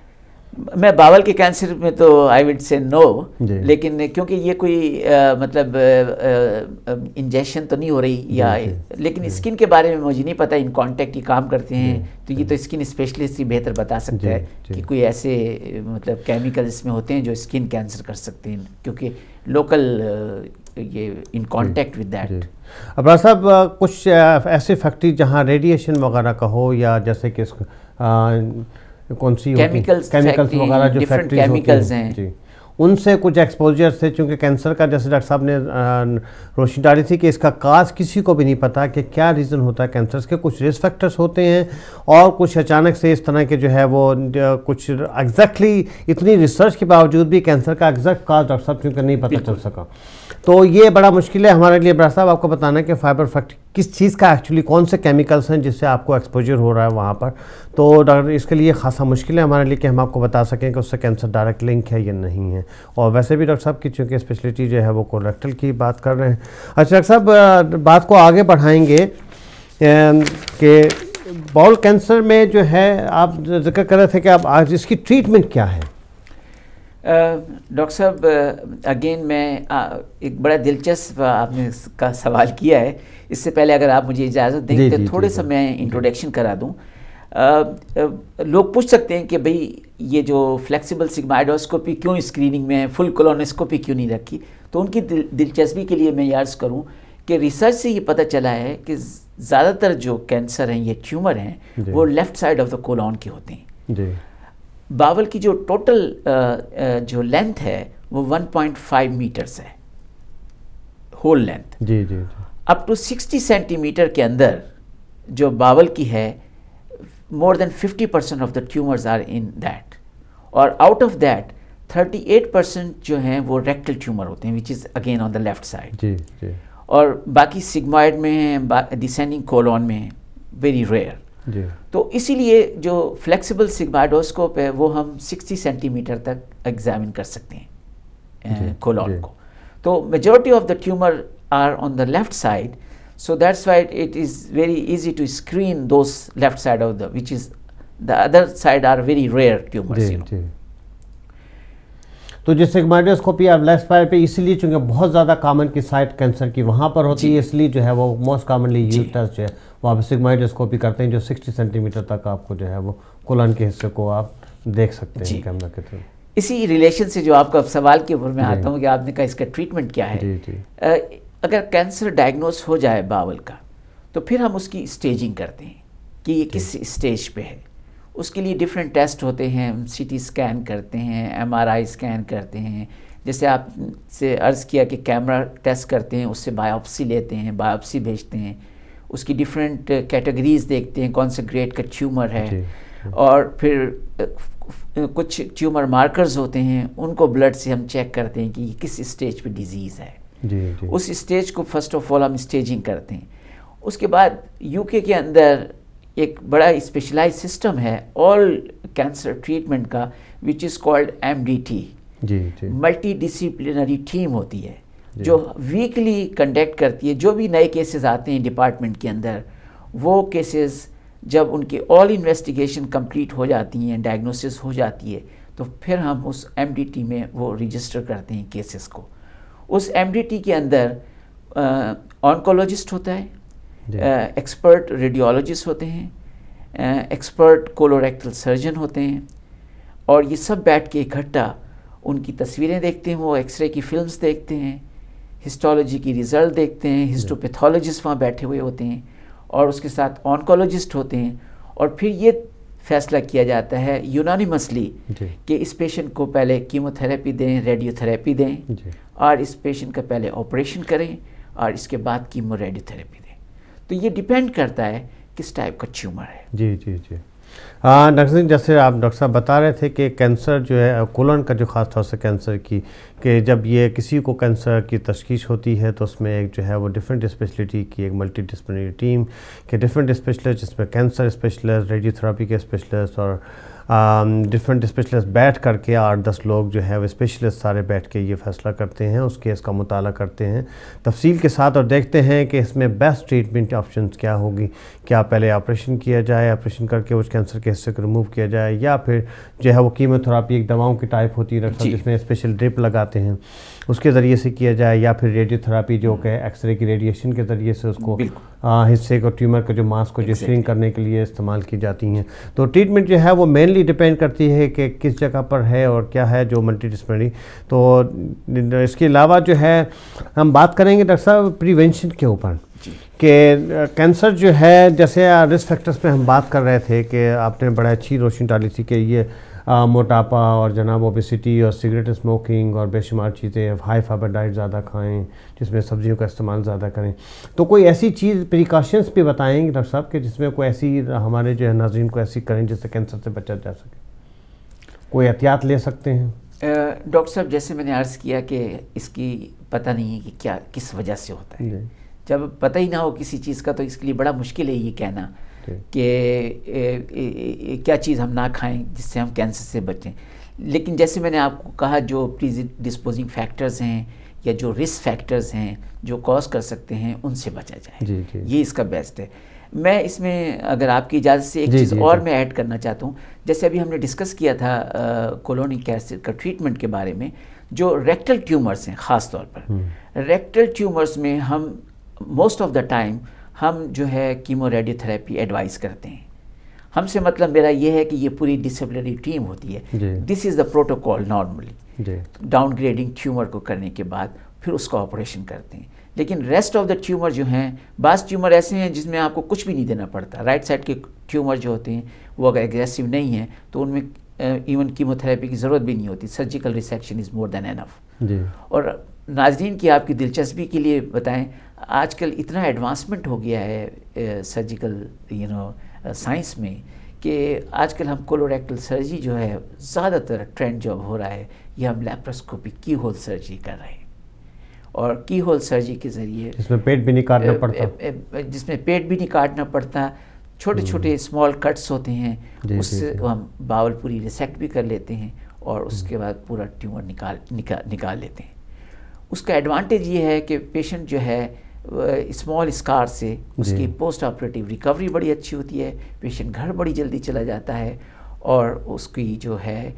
मैं बावल के कैंसर में तो आई विड से नो लेकिन क्योंकि ये कोई आ, मतलब इंजेक्शन तो नहीं हो रही या लेकिन स्किन के बारे में मुझे नहीं पता इन कॉन्टेक्ट ही काम करते हैं तो ये तो स्किन स्पेशलिस्ट ही बेहतर बता सकता है कि कोई ऐसे मतलब केमिकल इसमें होते हैं जो स्किन कैंसर कर सकते हैं क्योंकि लोकल ये इन कॉन्टेक्ट विद डैट अब साहब कुछ ऐसे फैक्ट्री जहाँ रेडिएशन वगैरह का हो या जैसे कि कौन सी केमिकल्स केमिकल्स वगैरह जो फैक्ट्री केमिकल्स हैं जी उनसे कुछ एक्सपोजर थे चूँकि कैंसर का जैसे डॉक्टर साहब ने रोशनी डाली थी कि इसका काज किसी को भी नहीं पता कि क्या रीज़न होता है कैंसर के कुछ रिस्क फैक्टर्स होते हैं और कुछ अचानक से इस तरह के जो है वो कुछ एग्जैक्टली exactly इतनी रिसर्च के बावजूद भी कैंसर का एग्जैक्ट काज डॉक्टर साहब क्योंकि नहीं पता चल सका तो ये बड़ा मुश्किल है हमारे लिए डॉक्टर साहब आपको बताना कि फाइबर फैक्ट्री किस चीज़ का एक्चुअली कौन से केमिकल्स हैं जिससे आपको एक्सपोजर हो रहा है वहाँ पर तो डॉक्टर इसके लिए खासा मुश्किल है हमारे लिए कि हम आपको बता सकें कि उससे कैंसर डायरेक्ट लिंक है या नहीं है और वैसे भी डॉक्टर साहब की चूँकि स्पेशलिटी जो है वो कोलेक्टल की बात कर रहे हैं अच्छा डॉक्टर साहब बात को आगे बढ़ाएँगे कि बॉल कैंसर में जो है आप जिक्र कर रहे थे कि आप आज इसकी ट्रीटमेंट क्या है डॉक्टर साहब अगेन मैं आ, एक बड़ा दिलचस्प आपने का सवाल किया है इससे पहले अगर आप मुझे इजाज़त दें तो थोड़े सा मैं इंट्रोडक्शन करा दूँ लोग पूछ सकते हैं कि भाई ये जो फ्लेक्सिबल सिग्माइडोस्कोपी क्यों स्क्रीनिंग में है फुल कोलोनोस्कोपी क्यों नहीं रखी तो उनकी दिल, दिलचस्पी के लिए मैं यार्ज करूँ कि रिसर्च से ये पता चला है कि ज़्यादातर जो कैंसर हैं ये ट्यूमर हैं वो left side of the colon के होते हैं बावल की जो टोटल uh, uh, जो लेंथ है वो 1.5 मीटर्स है होल लेंथ जी जी अप टू 60 सेंटीमीटर के अंदर जो बावल की है more than 50 percent of the tumours are in that और आउट ऑफ दैट 38 परसेंट जो हैं वो रेक्टल ट्यूमर होते हैं which is again on the left side जी जी और बाकी सिग्माइड में हैं डिसेंडिंग कोलोन में वेरी रेयर जी तो इसीलिए जो फ्लेक्सिबल सिग्माडोस्कोप है वो हम 60 सेंटीमीटर तक एग्जामिन कर सकते हैं कोलॉन को तो majority of the tumour are on the left side so that's why it is very easy to screen those left side of the which is the other side are very rare tumour तो जैसे माइडोस्कोपी और लेस्पायर पे इसलिए चूंकि बहुत ज़्यादा कॉमन की साइट कैंसर की वहाँ पर होती है इसलिए जो है वो मोस्ट कॉमनली टेस्ट जो है वो आप सिग्माइडोस्कोपी करते हैं जो 60 सेंटीमीटर तक आपको जो है वो कोलन के हिस्से को आप देख सकते हैं कैमरा के थ्रू इसी रिलेशन से जो आपका सवाल के ऊपर मैं आता हूँ कि आपने कहा इसका ट्रीटमेंट क्या है जी जी अगर कैंसर डायग्नोस हो जाए बावल का तो फिर हम उसकी स्टेजिंग करते हैं कि ये किस स्टेज पे है उसके लिए डिफरेंट टेस्ट होते हैं सीटी स्कैन करते हैं एमआरआई स्कैन करते हैं जैसे आप से अर्ज़ किया कि कैमरा टेस्ट करते हैं उससे बायोप्सी लेते हैं बायोप्सी भेजते हैं उसकी डिफरेंट कैटेगरीज़ देखते हैं कौन से ग्रेड का ट्यूमर है और फिर कुछ ट्यूमर मार्कर्स होते हैं उनको ब्लड से हम चेक करते हैं कि ये किस स्टेज पे डिजीज़ है जी, जी। उस स्टेज को फर्स्ट ऑफ ऑल हम स्टेजिंग करते हैं उसके बाद यूके के अंदर एक बड़ा स्पेशलाइज सिस्टम है ऑल कैंसर ट्रीटमेंट का which is called M D T multidisciplinary team होती है जो वीकली कंडक्ट करती है जो भी नए केसेस आते हैं डिपार्टमेंट के अंदर वो केसेस जब उनके ऑल इन्वेस्टिगेशन कंप्लीट हो जाती हैं डायग्नोसिस हो जाती है तो फिर हम उस टी में वो रजिस्टर करते हैं केसेस को उस टी के अंदर ऑनकोलॉजिस्ट होता है एक्सपर्ट रेडियोलॉजिस्ट होते हैं एक्सपर्ट कोलोरेक्टल सर्जन होते हैं और ये सब बैठ के इकट्ठा उनकी तस्वीरें देखते हैं वो एक्सरे की फिल्म्स देखते हैं हिस्टोलॉजी की रिज़ल्ट देखते हैं हिस्टोपैथोलॉजिस्ट वहाँ बैठे हुए होते हैं और उसके साथ ऑनकोलॉजिस्ट होते हैं और फिर ये फैसला किया जाता है यूनानिमसली कि इस पेशेंट को पहले कीमोथेरेपी दें रेडियोथेरेपी दें और इस पेशेंट का पहले ऑपरेशन करें और इसके बाद कीमो रेडियोथेरेपी दें तो ये डिपेंड करता है किस टाइप का ट्यूमर है जी जी जी डॉक्टर सिंह जैसे आप डॉक्टर साहब बता रहे थे कि कैंसर जो है कोलन का जो ख़ास तौर से कैंसर की कि जब ये किसी को कैंसर की तश्ीस होती है तो उसमें एक जो है वो डिफरेंट स्पेशलिटी की एक मल्टी डिस्प्लिनरी टीम के डिफरेंट स्पेशलिस्ट जिसमें कैंसर स्पेशलिस्ट रेडियोथेरापी के स्पेशलिस्ट और डिफरेंट स्पेशलिस्ट बैठ करके आठ दस लोग जो है वो स्पेशलिस्ट सारे बैठ के ये फैसला करते हैं उस केस का मुताल करते हैं तफसील के साथ और देखते हैं कि इसमें बेस्ट ट्रीटमेंट ऑप्शन क्या होगी क्या पहले ऑपरेशन किया जाए ऑपरेशन करके उस कैंसर के हिस्से को रिमूव किया जाए या फिर जो है वो कीमोथेरापी एक दवाओं की टाइप होती है डॉक्टर जिसमें स्पेशल ड्रिप लगाते हैं उसके ज़रिए से किया जाए या फिर रेडियोथेरापी जो कि हम्म। एक्सरे की रेडिएशन के ज़रिए से उसको हिस्से को ट्यूमर का जो मास्क को जो करने के लिए इस्तेमाल की जाती हैं तो ट्रीटमेंट जो है वो मेनली मेनली डिपेंड करती है कि किस जगह पर है और क्या है जो मल्टी तो इसके अलावा जो है हम बात करेंगे डॉक्टर साहब प्रिवेंशन के ऊपर कि कैंसर जो है जैसे रिस्क फैक्टर्स पे हम बात कर रहे थे कि आपने बड़ा अच्छी रोशनी डाली थी कि ये मोटापा और जनाब ओबिसिटी और सिगरेट स्मोकिंग और बेशुमार चीज़ें हाई फाइबर डाइट ज़्यादा खाएं जिसमें सब्जियों का इस्तेमाल ज़्यादा करें तो कोई ऐसी चीज़ प्रिकॉशंस भी बताएं डॉक्टर साहब कि जिसमें कोई ऐसी हमारे जो है नाजीन को ऐसी करें जिससे कैंसर से बचा जा सके कोई एहतियात ले सकते हैं डॉक्टर साहब जैसे मैंने अर्ज़ किया कि इसकी पता नहीं है कि क्या किस वजह से होता है जब पता ही ना हो किसी चीज़ का तो इसके लिए बड़ा मुश्किल है ये कहना कि क्या चीज़ हम ना खाएं जिससे हम कैंसर से बचें लेकिन जैसे मैंने आपको कहा जो प्रीज डिस्पोजिंग फैक्टर्स हैं या जो रिस्क फैक्टर्स हैं जो कॉज कर सकते हैं उनसे बचा जाए जी, जी। ये इसका बेस्ट है मैं इसमें अगर आपकी इजाज़त से एक चीज़ और मैं ऐड करना चाहता हूँ जैसे अभी हमने डिस्कस किया था कॉलोनी कैंसर का ट्रीटमेंट के बारे में जो रेक्टल ट्यूमर्स हैं ख़ास तौर पर रेक्टल हम्म। ट्यूमर्स में हम मोस्ट ऑफ द टाइम हम जो है कीमो रेडियोथेरेपी एडवाइस करते हैं हमसे मतलब मेरा ये है कि ये पूरी डिसिप्लिनरी टीम होती है this is the protocol normally downgrading tumour को करने के बाद फिर उसका ऑपरेशन करते हैं लेकिन रेस्ट ऑफ द ट्यूमर जो हैं बास ट्यूमर ऐसे हैं जिसमें आपको कुछ भी नहीं देना पड़ता राइट साइड के ट्यूमर जो होते हैं वो अगर एग्रेसिव नहीं है तो उनमें इवन कीमोथेरेपी की ज़रूरत भी नहीं होती surgical resection is more than enough और नाजरीन की आपकी दिलचस्पी के लिए बताएं आजकल इतना एडवांसमेंट हो गया है सर्जिकल यू नो साइंस में कि आजकल हम कोलोरेक्टल सर्जरी जो है ज़्यादातर ट्रेंड जो हो रहा है ये हम लेप्रोस्कोपिक की होल सर्जरी कर रहे हैं और की होल सर्जरी के ज़रिए जिसमें पेट भी नहीं काटना पड़ता जिसमें पेट भी नहीं काटना पड़ता छोटे छोटे स्मॉल कट्स होते हैं उससे हम बावल पूरी रिसेक्ट भी कर लेते हैं और हम्म। उसके बाद पूरा ट्यूमर निकाल निकाल निकाल लेते हैं उसका एडवांटेज ये है कि पेशेंट जो है स्मॉल स्कार से उसकी पोस्ट ऑपरेटिव रिकवरी बड़ी अच्छी होती है पेशेंट घर बड़ी जल्दी चला जाता है और उसकी जो है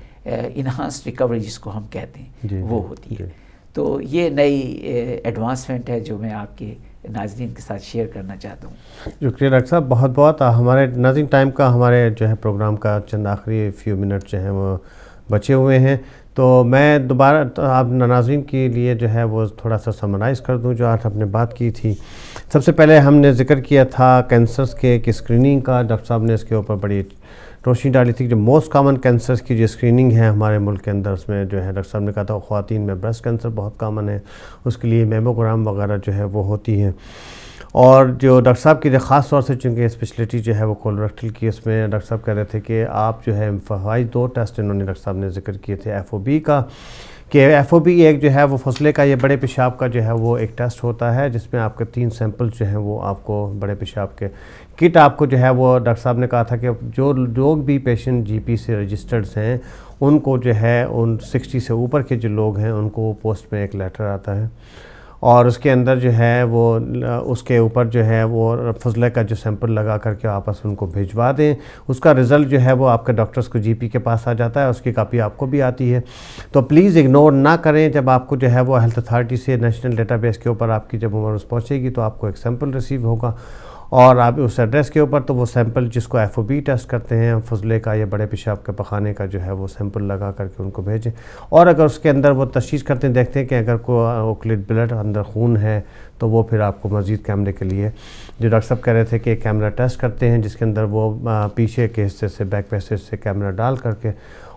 इन्हांस रिकवरी जिसको हम कहते हैं वो होती है तो ये नई एडवांसमेंट है जो मैं आपके नाजरन के साथ शेयर करना चाहता हूँ शुक्रिया डॉक्टर साहब बहुत बहुत हमारे नाजिन टाइम का हमारे जो है प्रोग्राम का चंद आखिरी फ्यू मिनट जो है वो बचे हुए हैं तो मैं दोबारा तो आप नाजिम के लिए जो है वो थोड़ा सा समराइज़ कर दूं जो आज हमने बात की थी सबसे पहले हमने जिक्र किया था कैंसर्स के एक स्क्रीनिंग का डॉक्टर साहब ने इसके ऊपर बड़ी रोशनी डाली थी जो मोस्ट कॉमन कैंसर्स की जो स्क्रीनिंग है हमारे मुल्क के अंदर उसमें जो है डॉक्टर साहब ने कहा था ख़वान में ब्रेस्ट कैंसर बहुत कामन है उसके लिए मेमोग्राम वगैरह जो है वो होती है और जो डॉक्टर साहब की ख़ास तौर से चूँकि स्पेशलिटी जो है वो कोलोरेक्टल की उसमें डॉक्टर साहब कह रहे थे कि आप जो है फवाइज दो टेस्ट इन्होंने डॉक्टर साहब ने जिक्र किए थे एफ का कि एफ ओ बी एक जो है वो फसले का या बड़े पेशाब का जो है वो एक टेस्ट होता है जिसमें आपके तीन सैंपल्स जो हैं वो आपको बड़े पेशाब के किट आपको जो है वो डॉक्टर साहब ने कहा था कि जो लोग भी पेशेंट जीपी से रजिस्टर्ड हैं उनको जो है उन 60 से ऊपर के जो लोग हैं उनको पोस्ट में एक लेटर आता है और उसके अंदर जो है वो उसके ऊपर जो है वो फजले का जो सैंपल लगा करके आपस में उनको भिजवा दें उसका रिज़ल्ट जो है वो आपके डॉक्टर्स को जीपी के पास आ जाता है उसकी कापी आपको भी आती है तो प्लीज़ इग्नोर ना करें जब आपको जो है वो हेल्थ अथॉरिटी से नेशनल डेटाबेस के ऊपर आपकी जब उम्र पहुँचेगी तो आपको एक सैंपल रिसीव होगा और आप उस एड्रेस के ऊपर तो वो सैंपल जिसको एफ ओ बी टेस्ट करते हैं फजले का या बड़े पेशाब के पखाने का जो है वो सैंपल लगा करके उनको भेजें और अगर उसके अंदर वो तशीस करते हैं देखते हैं कि अगर को ओकलेट ब्लड अंदर खून है तो वो फिर आपको मज़ीद कैमरे के लिए जो डॉक्टर साहब कह रहे थे कि कैमरा टेस्ट करते हैं जिसके अंदर वो पीछे के हिस्से से बैक पैसे से कैमरा डाल करके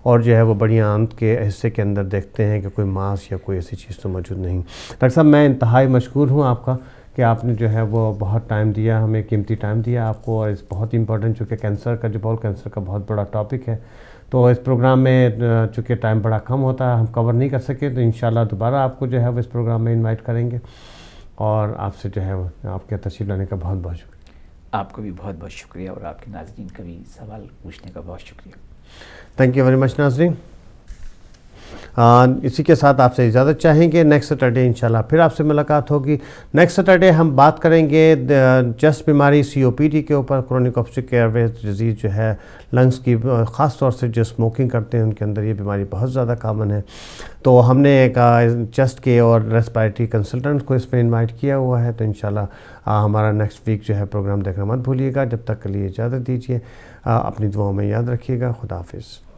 और जो है वो बढ़िया आंत के हिस्से के अंदर देखते हैं कि कोई मांस या कोई ऐसी चीज़ तो मौजूद नहीं डॉक्टर साहब मैं इंतहाई मशहूर हूँ आपका कि आपने जो है वो बहुत टाइम दिया हमें कीमती टाइम दिया आपको और इस बहुत इंपॉर्टेंट चूँकि कैंसर का जो बॉल कैंसर का बहुत बड़ा टॉपिक है तो इस प्रोग्राम में चूँकि टाइम बड़ा कम होता है हम कवर नहीं कर सके तो इन दोबारा आपको जो है वो इस प्रोग्राम में इन्वाइट करेंगे और आपसे जो है आपके तस्वीर लाने का बहुत बहुत शुक्रिया आपका भी बहुत बहुत शुक्रिया और आपके नाजरीन का भी सवाल पूछने का बहुत शुक्रिया थैंक यू वेरी मच नाजरीन इसी के साथ आपसे इजाज़त चाहेंगे नेक्स्ट सैटरडे इंशाल्लाह फिर आपसे मुलाकात होगी नेक्स्ट सैटरडे हम बात करेंगे जस्ट बीमारी सीओपीडी के ऊपर क्रोनिक ऑप्सिक एयरवेज डिजीज़ जो है लंग्स की ख़ास तौर से जो स्मोकिंग करते हैं उनके अंदर ये बीमारी बहुत ज़्यादा कामन है तो हमने एक चेस्ट के और रेस्पायरेटरी कंसल्टेंट को इसमें इनवाइट किया हुआ है तो इन हमारा नेक्स्ट वीक जो है प्रोग्राम देखना मत भूलिएगा जब तक के लिए इजाज़त दीजिए अपनी दुआओं में याद रखिएगा खुदाफिज़